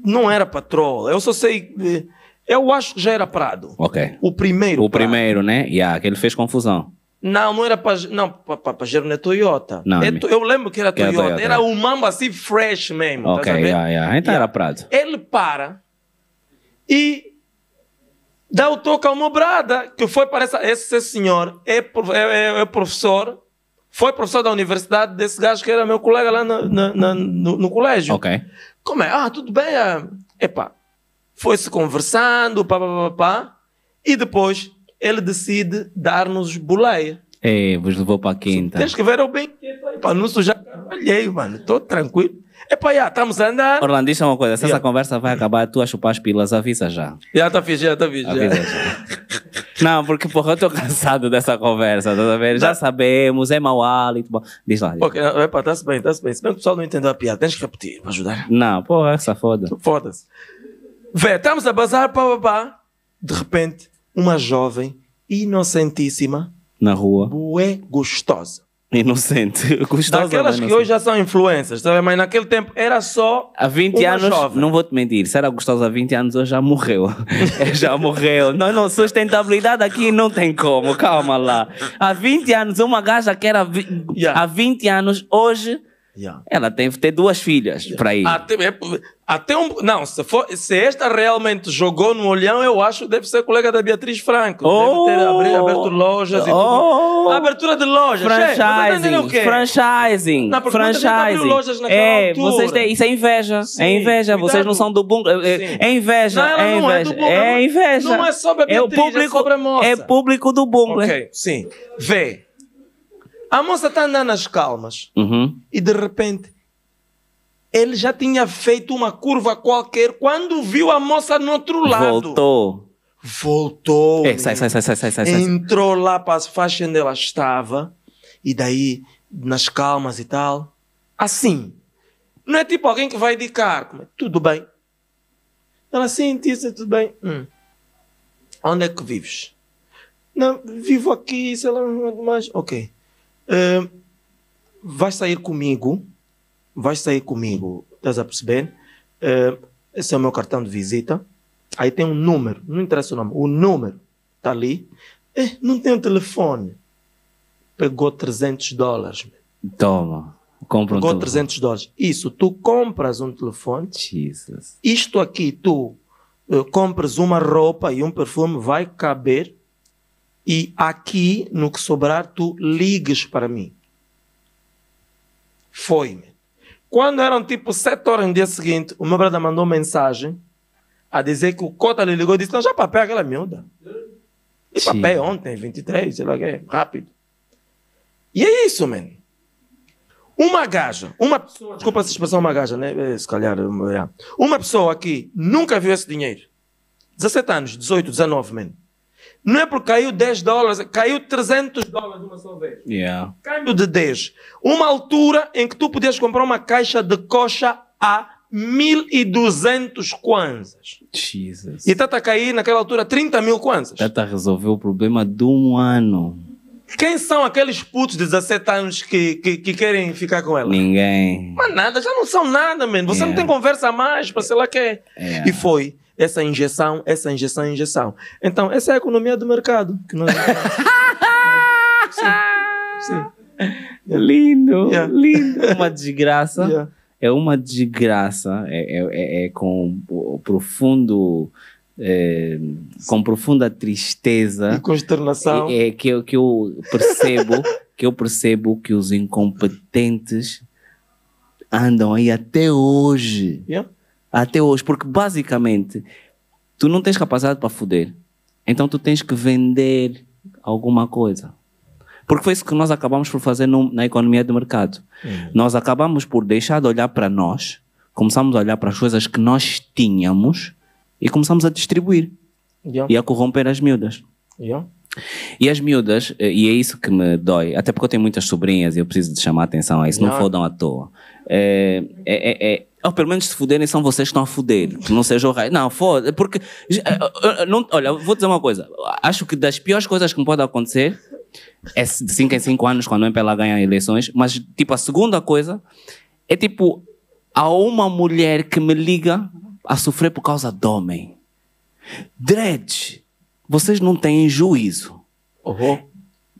Não era patrol, eu só sei. De eh, eu acho que já era Prado. Ok. O primeiro. O Prado. primeiro, né? Yeah, aquele fez confusão. Não, não era para não para Pajero não é Toyota. Não, é, eu lembro que era que Toyota. Era, era é. um mambo assim fresh mesmo. Tá ok, tá yeah, yeah. então yeah. era Prado. Ele para e dá o toque a uma brada que foi para essa, esse senhor é, é, é, é, professor, foi professor da universidade desse gajo que era meu colega lá no, no, no, no colégio. Ok. Como é? Ah, tudo bem. É, epá, foi-se conversando, pá, pá, pá, pá, e depois ele decide dar-nos boleia. É, vos levou para a quinta. Tens que ver o bem é, para não sujar alheio, mano. Estou tranquilo. É pá, já, estamos a andar. Orlando, diz uma coisa. Se yeah. essa conversa vai acabar, tu a chupar as pilas, avisa já. Já está fixe, já está fixe. Avisa já. já. Não, porque porra, eu estou cansado dessa conversa, tá vendo? Já sabemos, é mau hálito. Bom. Diz lá. Diz. Ok, epa, se bem, está se bem. Se bem que o pessoal não entendeu a piada, tens que repetir para ajudar. Não, porra, essa foda. Foda-se estamos a bazar, pá, pá, pá. De repente, uma jovem inocentíssima. Na rua. Bué gostosa. Inocente. Gostosa, Daquelas que hoje já são influências, sabe? Mas naquele tempo era só. Há 20 anos. Jovem. Não vou te mentir, se era gostosa há 20 anos, hoje já morreu. É, já morreu. Não, não, sustentabilidade aqui não tem como, calma lá. Há 20 anos, uma gaja que era. Vi... Yeah. Há 20 anos, hoje Yeah. Ela teve ter duas filhas yeah. para ir. Até, é, até um, não, se, for, se esta realmente jogou no olhão, eu acho que deve ser colega da Beatriz Franco. Oh, deve ter abri, aberto lojas e tudo. Oh! Abertura de lojas. Franchising. franchising. Não, franchising. Lojas é, altura. vocês têm, isso é inveja. É sim, é inveja. Cuidado. Vocês não são do bom. É, é, inveja. Não, é inveja. É não é, é, inveja. Não é sobre a Beatriz, é, o público, é sobre a moça. É público do bom. Ok, sim. Vê. A moça está andando nas calmas uhum. e de repente ele já tinha feito uma curva qualquer quando viu a moça no outro lado. Voltou. Voltou. É, sai, sai, sai, sai, sai, sai. Entrou lá para a faixa onde ela estava e daí nas calmas e tal. Assim. Não é tipo alguém que vai de carro. Tudo bem. Ela assim se tudo bem. Hum. Onde é que vives? Não, vivo aqui, sei lá, mais. Ok. Vai hum, vais sair comigo, vais sair comigo, estás a perceber? Uh, esse é o meu cartão de visita. Aí tem um número, não interessa o nome, o número está ali. Eh, não tem um telefone. Pegou 300 dólares. Toma, compra um Pegou telefone. 300 dólares. Isso, tu compras um telefone. Jesus. Isto aqui, tu uh, compras uma roupa e um perfume, vai caber e aqui, no que sobrar, tu ligues para mim. Foi-me. Quando eram tipo sete horas no dia seguinte, o meu brother mandou mensagem a dizer que o Cota lhe ligou e disse: Não, já papel aquela miúda. E papel ontem, 23, sei lá o que, rápido. E é isso, man. Uma gaja, uma. pessoa Desculpa essa expressão, uma gaja, né? É, se calhar. É. Uma pessoa aqui nunca viu esse dinheiro. 17 anos, 18, 19, man. Não é porque caiu 10 dólares, caiu 300 dólares uma só vez. Yeah. Câmbio de 10. Uma altura em que tu podias comprar uma caixa de coxa a 1200 kwanzas. Jesus. E a cair naquela altura 30 mil kwanzas. a resolver o problema de um ano. Quem são aqueles putos de 17 anos que, que, que querem ficar com ela? Ninguém. Mas nada, já não são nada, mano. Você yeah. não é. tem conversa mais para sei lá quê. Yeah. É. E foi essa injeção, essa injeção, injeção. Então, essa é a economia do mercado. Que nós... sim, sim. É lindo, yeah. lindo. Uma desgraça. Yeah. É uma desgraça. É, é, é, é com profundo. É, com profunda tristeza e consternação é, é, que, eu, que eu percebo que eu percebo que os incompetentes andam aí até hoje yeah até hoje, porque basicamente tu não tens capacidade para foder, então tu tens que vender alguma coisa. Porque foi isso que nós acabamos por fazer no, na economia de mercado. Uhum. Nós acabamos por deixar de olhar para nós, começamos a olhar para as coisas que nós tínhamos e começamos a distribuir yeah. e a corromper as miúdas. Yeah. E as miúdas, eh, e é isso que me dói, até porque eu tenho muitas sobrinhas e eu preciso de chamar a atenção a isso, não, não fodam à toa. Eh, é, é, é, ou oh, pelo menos se fuderem, são vocês que estão a fuder. Não seja o raio. Não, foda Porque. Eh, eh, não, olha, vou dizer uma coisa. Acho que das piores coisas que me pode acontecer é de 5 em 5 anos, quando o MPLA ganha eleições. Mas, tipo, a segunda coisa é tipo. Há uma mulher que me liga a sofrer por causa de homem. Dread, vocês não têm juízo. Uhum.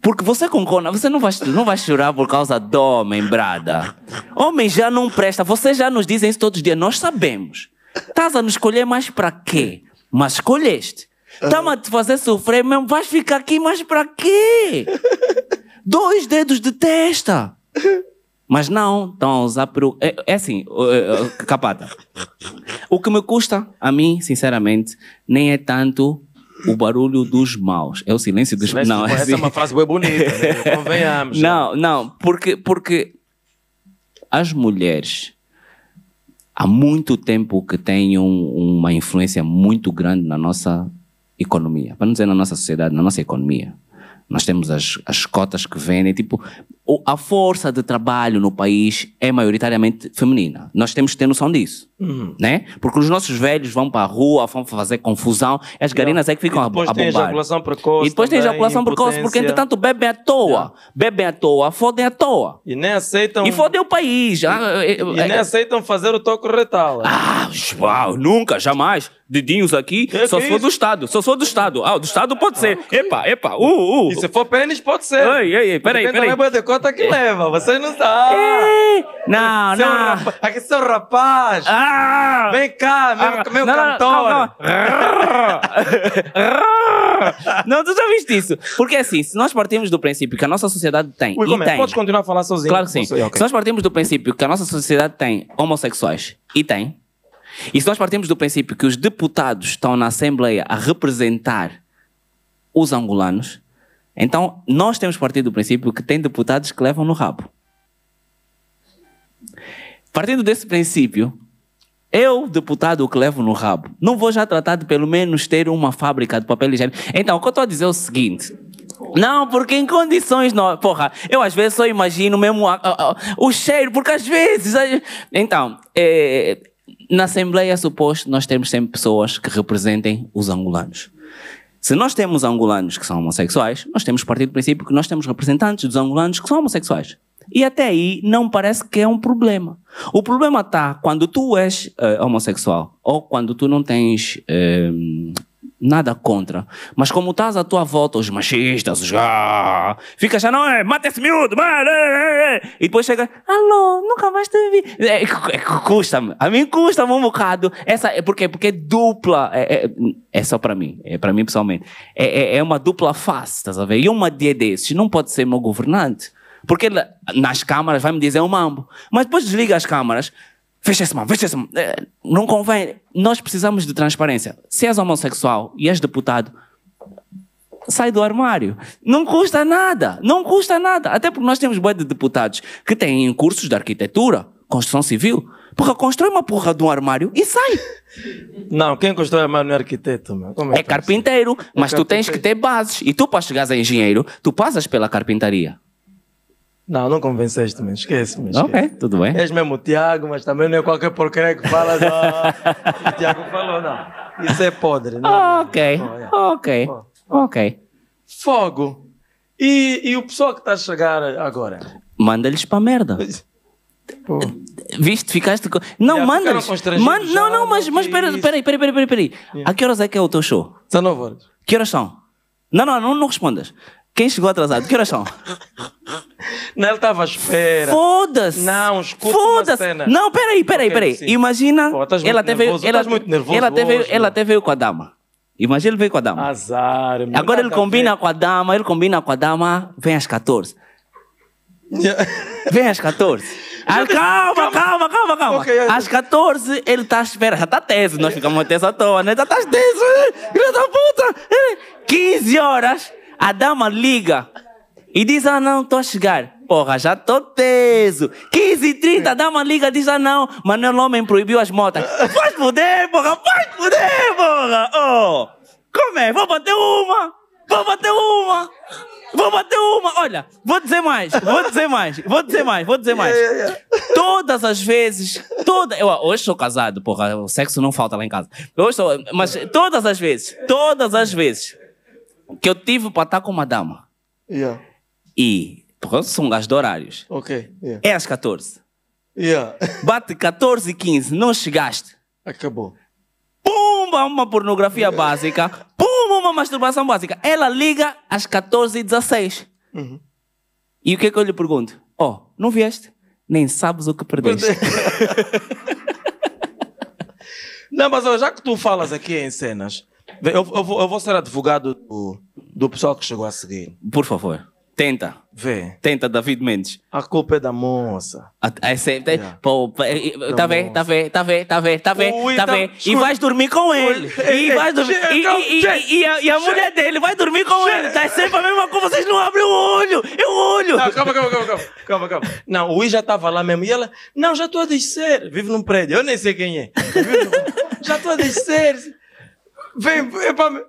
Porque você concorda? você não vai, não vai chorar por causa do homem, brada. Homem já não presta. Vocês já nos dizem isso todos os dias. Nós sabemos. Estás a nos escolher mais para quê? Mas escolheste. Estamos tá, a te fazer sofrer mesmo. Vais ficar aqui, mais para quê? Dois dedos de testa. Mas não, estão a usar É, é assim, capata. O que me custa, a mim, sinceramente, nem é tanto o barulho dos maus. É o silêncio dos é maus. Não, essa é assim. uma frase bem bonita, né? convenhamos. Né? Não, não, porque, porque as mulheres há muito tempo que têm um, uma influência muito grande na nossa economia. Para não dizer na nossa sociedade, na nossa economia. Nós temos as, as cotas que vendem, tipo, a força de trabalho no país é maioritariamente feminina. Nós temos que ter noção disso, uhum. né? Porque os nossos velhos vão para a rua, vão fazer confusão, as garinas é que ficam depois a, a bombar. tem ejaculação precoce. E depois também, tem ejaculação impotência. precoce, porque entretanto bebem à toa. Yeah. Bebem à toa, fodem à toa. E nem aceitam... E fodem o país. E, ah, e, e nem é, é. aceitam fazer o toco retal. É. Ah, uau, nunca, jamais dedinhos aqui, é, só se for é isso? do Estado. Só se for do Estado. Ah, do Estado pode ser. Ah, epa, epa, uh, uh, uh. E se for pênis, pode ser. Ei, ei, ei, peraí, peraí. Não lembra de conta que é. leva, vocês não sabem. É, não, seu não. Rapa... Aqui seu rapaz. Ah. Vem cá, meu, ah. meu não, cantor. Não, tu já viste isso. Porque assim, se nós partimos do princípio que a nossa sociedade tem. Ui, e tem podes continuar a falar sozinho? Claro que sim. Você, okay. Se nós partimos do princípio que a nossa sociedade tem homossexuais e tem, e se nós partimos do princípio que os deputados estão na Assembleia a representar os angolanos, então nós temos partido do princípio que tem deputados que levam no rabo. Partindo desse princípio, eu, deputado, o que levo no rabo, não vou já tratar de pelo menos ter uma fábrica de papel higiênico. Então, o que eu estou a dizer é o seguinte. Não, porque em condições não. Porra, eu às vezes só imagino mesmo a, a, a, o cheiro, porque às vezes. Então, é, na Assembleia, suposto, nós temos sempre pessoas que representem os angolanos. Se nós temos angolanos que são homossexuais, nós temos partido do princípio que nós temos representantes dos angolanos que são homossexuais. E até aí não parece que é um problema. O problema está quando tu és uh, homossexual ou quando tu não tens uh, Nada contra. Mas como estás à tua volta, os machistas, os. fica já, não é? Mata esse miúdo! Mano, é, é, é. E depois chega. Alô, nunca mais te vi. É, custa-me. A mim custa-me um bocado. Essa, é porque, porque é dupla. É, é só para mim. É para mim pessoalmente. É, é, uma dupla face, estás a ver? E uma dia desses não pode ser meu governante. Porque ele, nas câmaras vai me dizer um mambo. Mas depois desliga as câmaras, fecha esse mão, fecha esse mão. Eh, não convém. Nós precisamos de transparência. Se és homossexual e és deputado, sai do armário. Não custa nada. Não custa nada. Até porque nós temos boa de deputados que têm cursos de arquitetura, construção civil. Porra, constrói uma porra de um armário e sai. Não, quem constrói armário não é arquiteto, mano. É, é carpinteiro, assim? mas é tu carpinteiro. tens que ter bases. E tu, para chegares a engenheiro, tu passas pela carpintaria. Não, não convenceste, me esquece, me esquece. Ok, tudo bem. És mesmo o Tiago, mas também não é qualquer porcaria que falas. Oh, o Tiago falou, não. Isso é podre. Não, é? ok, não, é. ok, oh, ok. Fogo. E, e o pessoal que está a chegar agora? Manda-lhes para a merda. Pô. Viste, ficaste. Com... Não, yeah, manda. Man... Não, não, mas, mas peraí, peraí, peraí, peraí. peraí. Yeah. A que horas é que é o teu show? 19 horas. Que horas são? Não, não, não, não respondas. Quem chegou atrasado, que horas são? Não, ele estava à espera. Foda-se. Não, escuta Foda uma cena. Não, peraí, peraí, peraí. Imagina. Pô, estás ela muito nervoso. ela, estás muito nervoso ela até, veio, ela até veio com a dama. Imagina ele veio com a dama. Azar, meu Agora ele tá combina com a dama, ele combina com a dama, vem às 14. Vem às 14. Ah, calma, calma, calma, calma. Okay, às 14 ele está à espera, já está teso, nós é. ficamos teso à toa, né? Já está teso, filha da puta. 15 horas, a dama liga. E diz, ah não, tô a chegar. Porra, já tô teso. 15 e 30, dá uma liga, diz, ah não. Manuel Homem proibiu as motas. Vai poder, porra, vai poder, porra. Oh, como é? Vou bater uma, vou bater uma. Vou bater uma, olha, vou dizer mais, vou dizer mais, vou dizer mais, vou dizer mais. Todas as vezes, toda, eu hoje sou casado, porra, o sexo não falta lá em casa. Hoje sou, mas todas as vezes, todas as vezes que eu tive para estar com uma dama. Yeah e. Porque são um gajo de horários. Ok. Yeah. É às 14. Yeah. Bate 14 e 15, não chegaste. Acabou. Pumba, uma pornografia yeah. básica. Pumba, uma masturbação básica. Ela liga às 14 e 16. Uhum. E o que é que eu lhe pergunto? Oh, não vieste? Nem sabes o que perdeste. não, mas já que tu falas aqui em cenas, eu, eu, vou, eu vou, ser advogado do, do pessoal que chegou a seguir. Por favor. Tenta. Vê. Tenta, David Mendes. A culpa é da moça. A, a, é, yeah. Tá, é. pô, pô, tá, tá vendo, tá vendo, tá vendo, tá vendo, tá então, vendo, tá E vais dormir com ele. E vais dormir. E, a, mulher dele vai dormir com ele. Tá é sempre a mesma coisa, vocês não abrem o olho. É o olho. Não, calma, calma, calma, calma, calma, calma. Não, o Will já tava lá mesmo. E ela, não, já estou a descer. Vive num prédio, eu nem sei quem é. já estou a descer. Vem, é para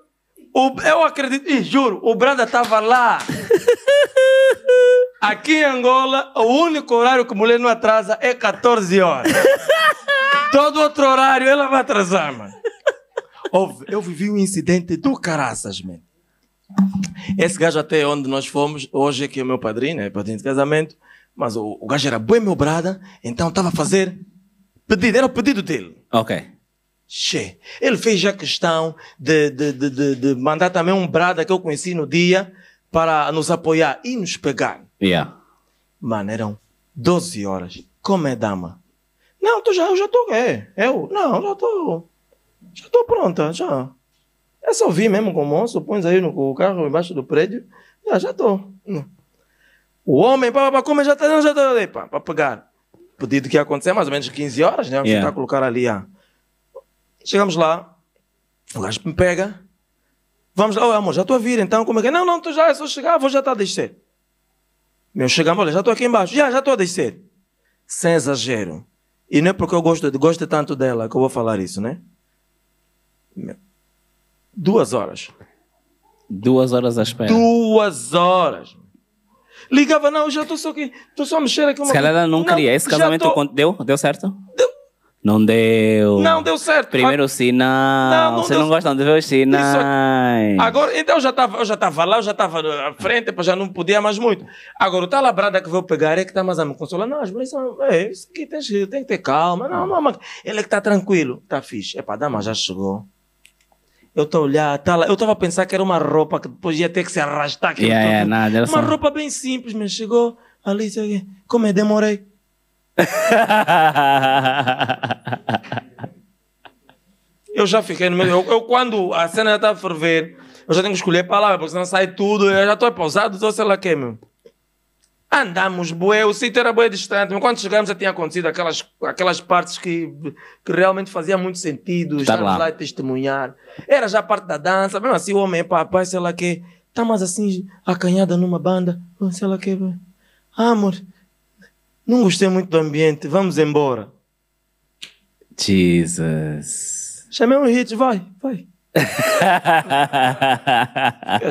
o, eu acredito, e juro, o Brada estava lá. Aqui em Angola, o único horário que mulher não atrasa é 14 horas. Todo outro horário ela vai atrasar, mano. eu vivi um incidente do caraças, mano. Esse gajo até onde nós fomos, hoje aqui é o meu padrinho, é né, padrinho de casamento, mas o, o gajo era bem meu brada, então estava a fazer pedido, era o pedido dele. Ok. Che. Ele fez a questão de, de, de, de, mandar também um brada que eu conheci no dia para nos apoiar e nos pegar. Yeah. Mano, eram 12 horas. Como é, dama? Não, tu já, eu já estou. É, eu? É não, já estou. Já estou pronta, já. É só vir mesmo com o moço, pões aí no carro embaixo do prédio. Já, já estou. O homem, pá, pá, como é, já está, já está ali, pá, para pegar. Pedido que ia acontecer mais ou menos 15 horas, né? Yeah. Tentar colocar ali, ah. Chegamos lá, o gajo me pega. Vamos lá, oh, amor, já estou a vir, então como é que é? Não, não, tu já, é só chegar, vou já estar tá a descer. Meu, chegamos, olha, já estou aqui embaixo, já, já estou a descer. Sem exagero. E não é porque eu gosto, gosto tanto dela que eu vou falar isso, né? Meu. Duas horas. Duas horas à espera. Duas horas. Ligava, não, já estou só aqui, estou só a mexer aqui. Uma... Se ela não, queria, esse casamento tô... deu, deu certo? Deu. Não deu. Não deu certo. Primeiro sinal. Não, não Vocês não gostam de ver os sinais. Agora, então eu já estava lá, eu já estava à frente, já não podia mais muito. Agora, o tal labrada que veio pegar é que está mais a me consolar. Não, mas é, isso aqui tem, tem que ter calma. Não, não, mas ele é que está tranquilo. Está fixe. dar dama já chegou. Eu estou a olhar, tá lá. eu estava a pensar que era uma roupa que depois ia ter que se arrastar. Yeah, yeah, nada, uma só... roupa bem simples, mas chegou ali, como é, demorei. eu já fiquei no meio. Eu, eu, quando a cena já está a ferver, eu já tenho que escolher palavra, porque senão sai tudo. Eu já estou pausado, estou sei lá o que, meu. Andamos, boé. o sítio era bué distante, mas quando chegamos já tinha acontecido aquelas, aquelas partes que, que realmente fazia muito sentido, tá estarmos lá. e testemunhar. Era já parte da dança, mesmo assim o homem é papai, sei lá que, tá mais assim, acanhada numa banda, sei lá que, amor, não gostei muito do ambiente, vamos embora. Jesus. Chamei um hit, vai, vai.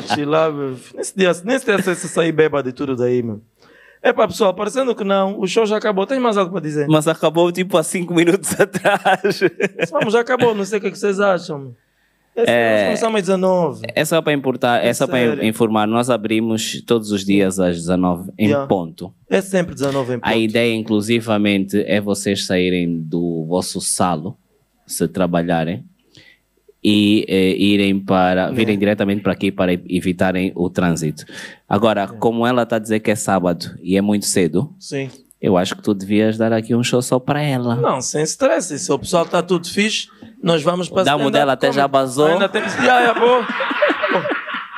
Nesse dia, nesse dia você sair bêbado de tudo daí, meu. É pra pessoal, parecendo que não, o show já acabou. Tem mais algo para dizer? Mas acabou tipo há 5 minutos atrás. Vamos, já acabou, não sei o que, é vocês acham. É, nós começamos 19. É só para importar, é, é só para informar. Nós abrimos todos os dias às 19 em yeah. ponto. É sempre 19 em ponto. A ideia, inclusivamente, é vocês saírem do vosso salo, se trabalharem, e eh, irem para virem é. diretamente para aqui para evitarem o trânsito. Agora, como ela está a dizer que é sábado e é muito cedo, Sim. eu acho que tu devias dar aqui um show só para ela. Não, sem stress. Se o pessoal está tudo fixe nós vamos passar. da modelo até já vazou. Ainda tem... já, já,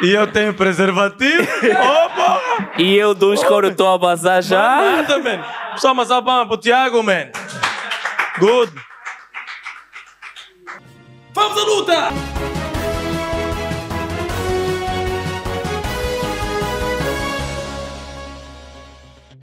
E eu tenho preservativo? oh, E eu dos oh, coro estou a vazar já. É nada, man. Só uma salva o Tiago, man. Good. Vamos à luta!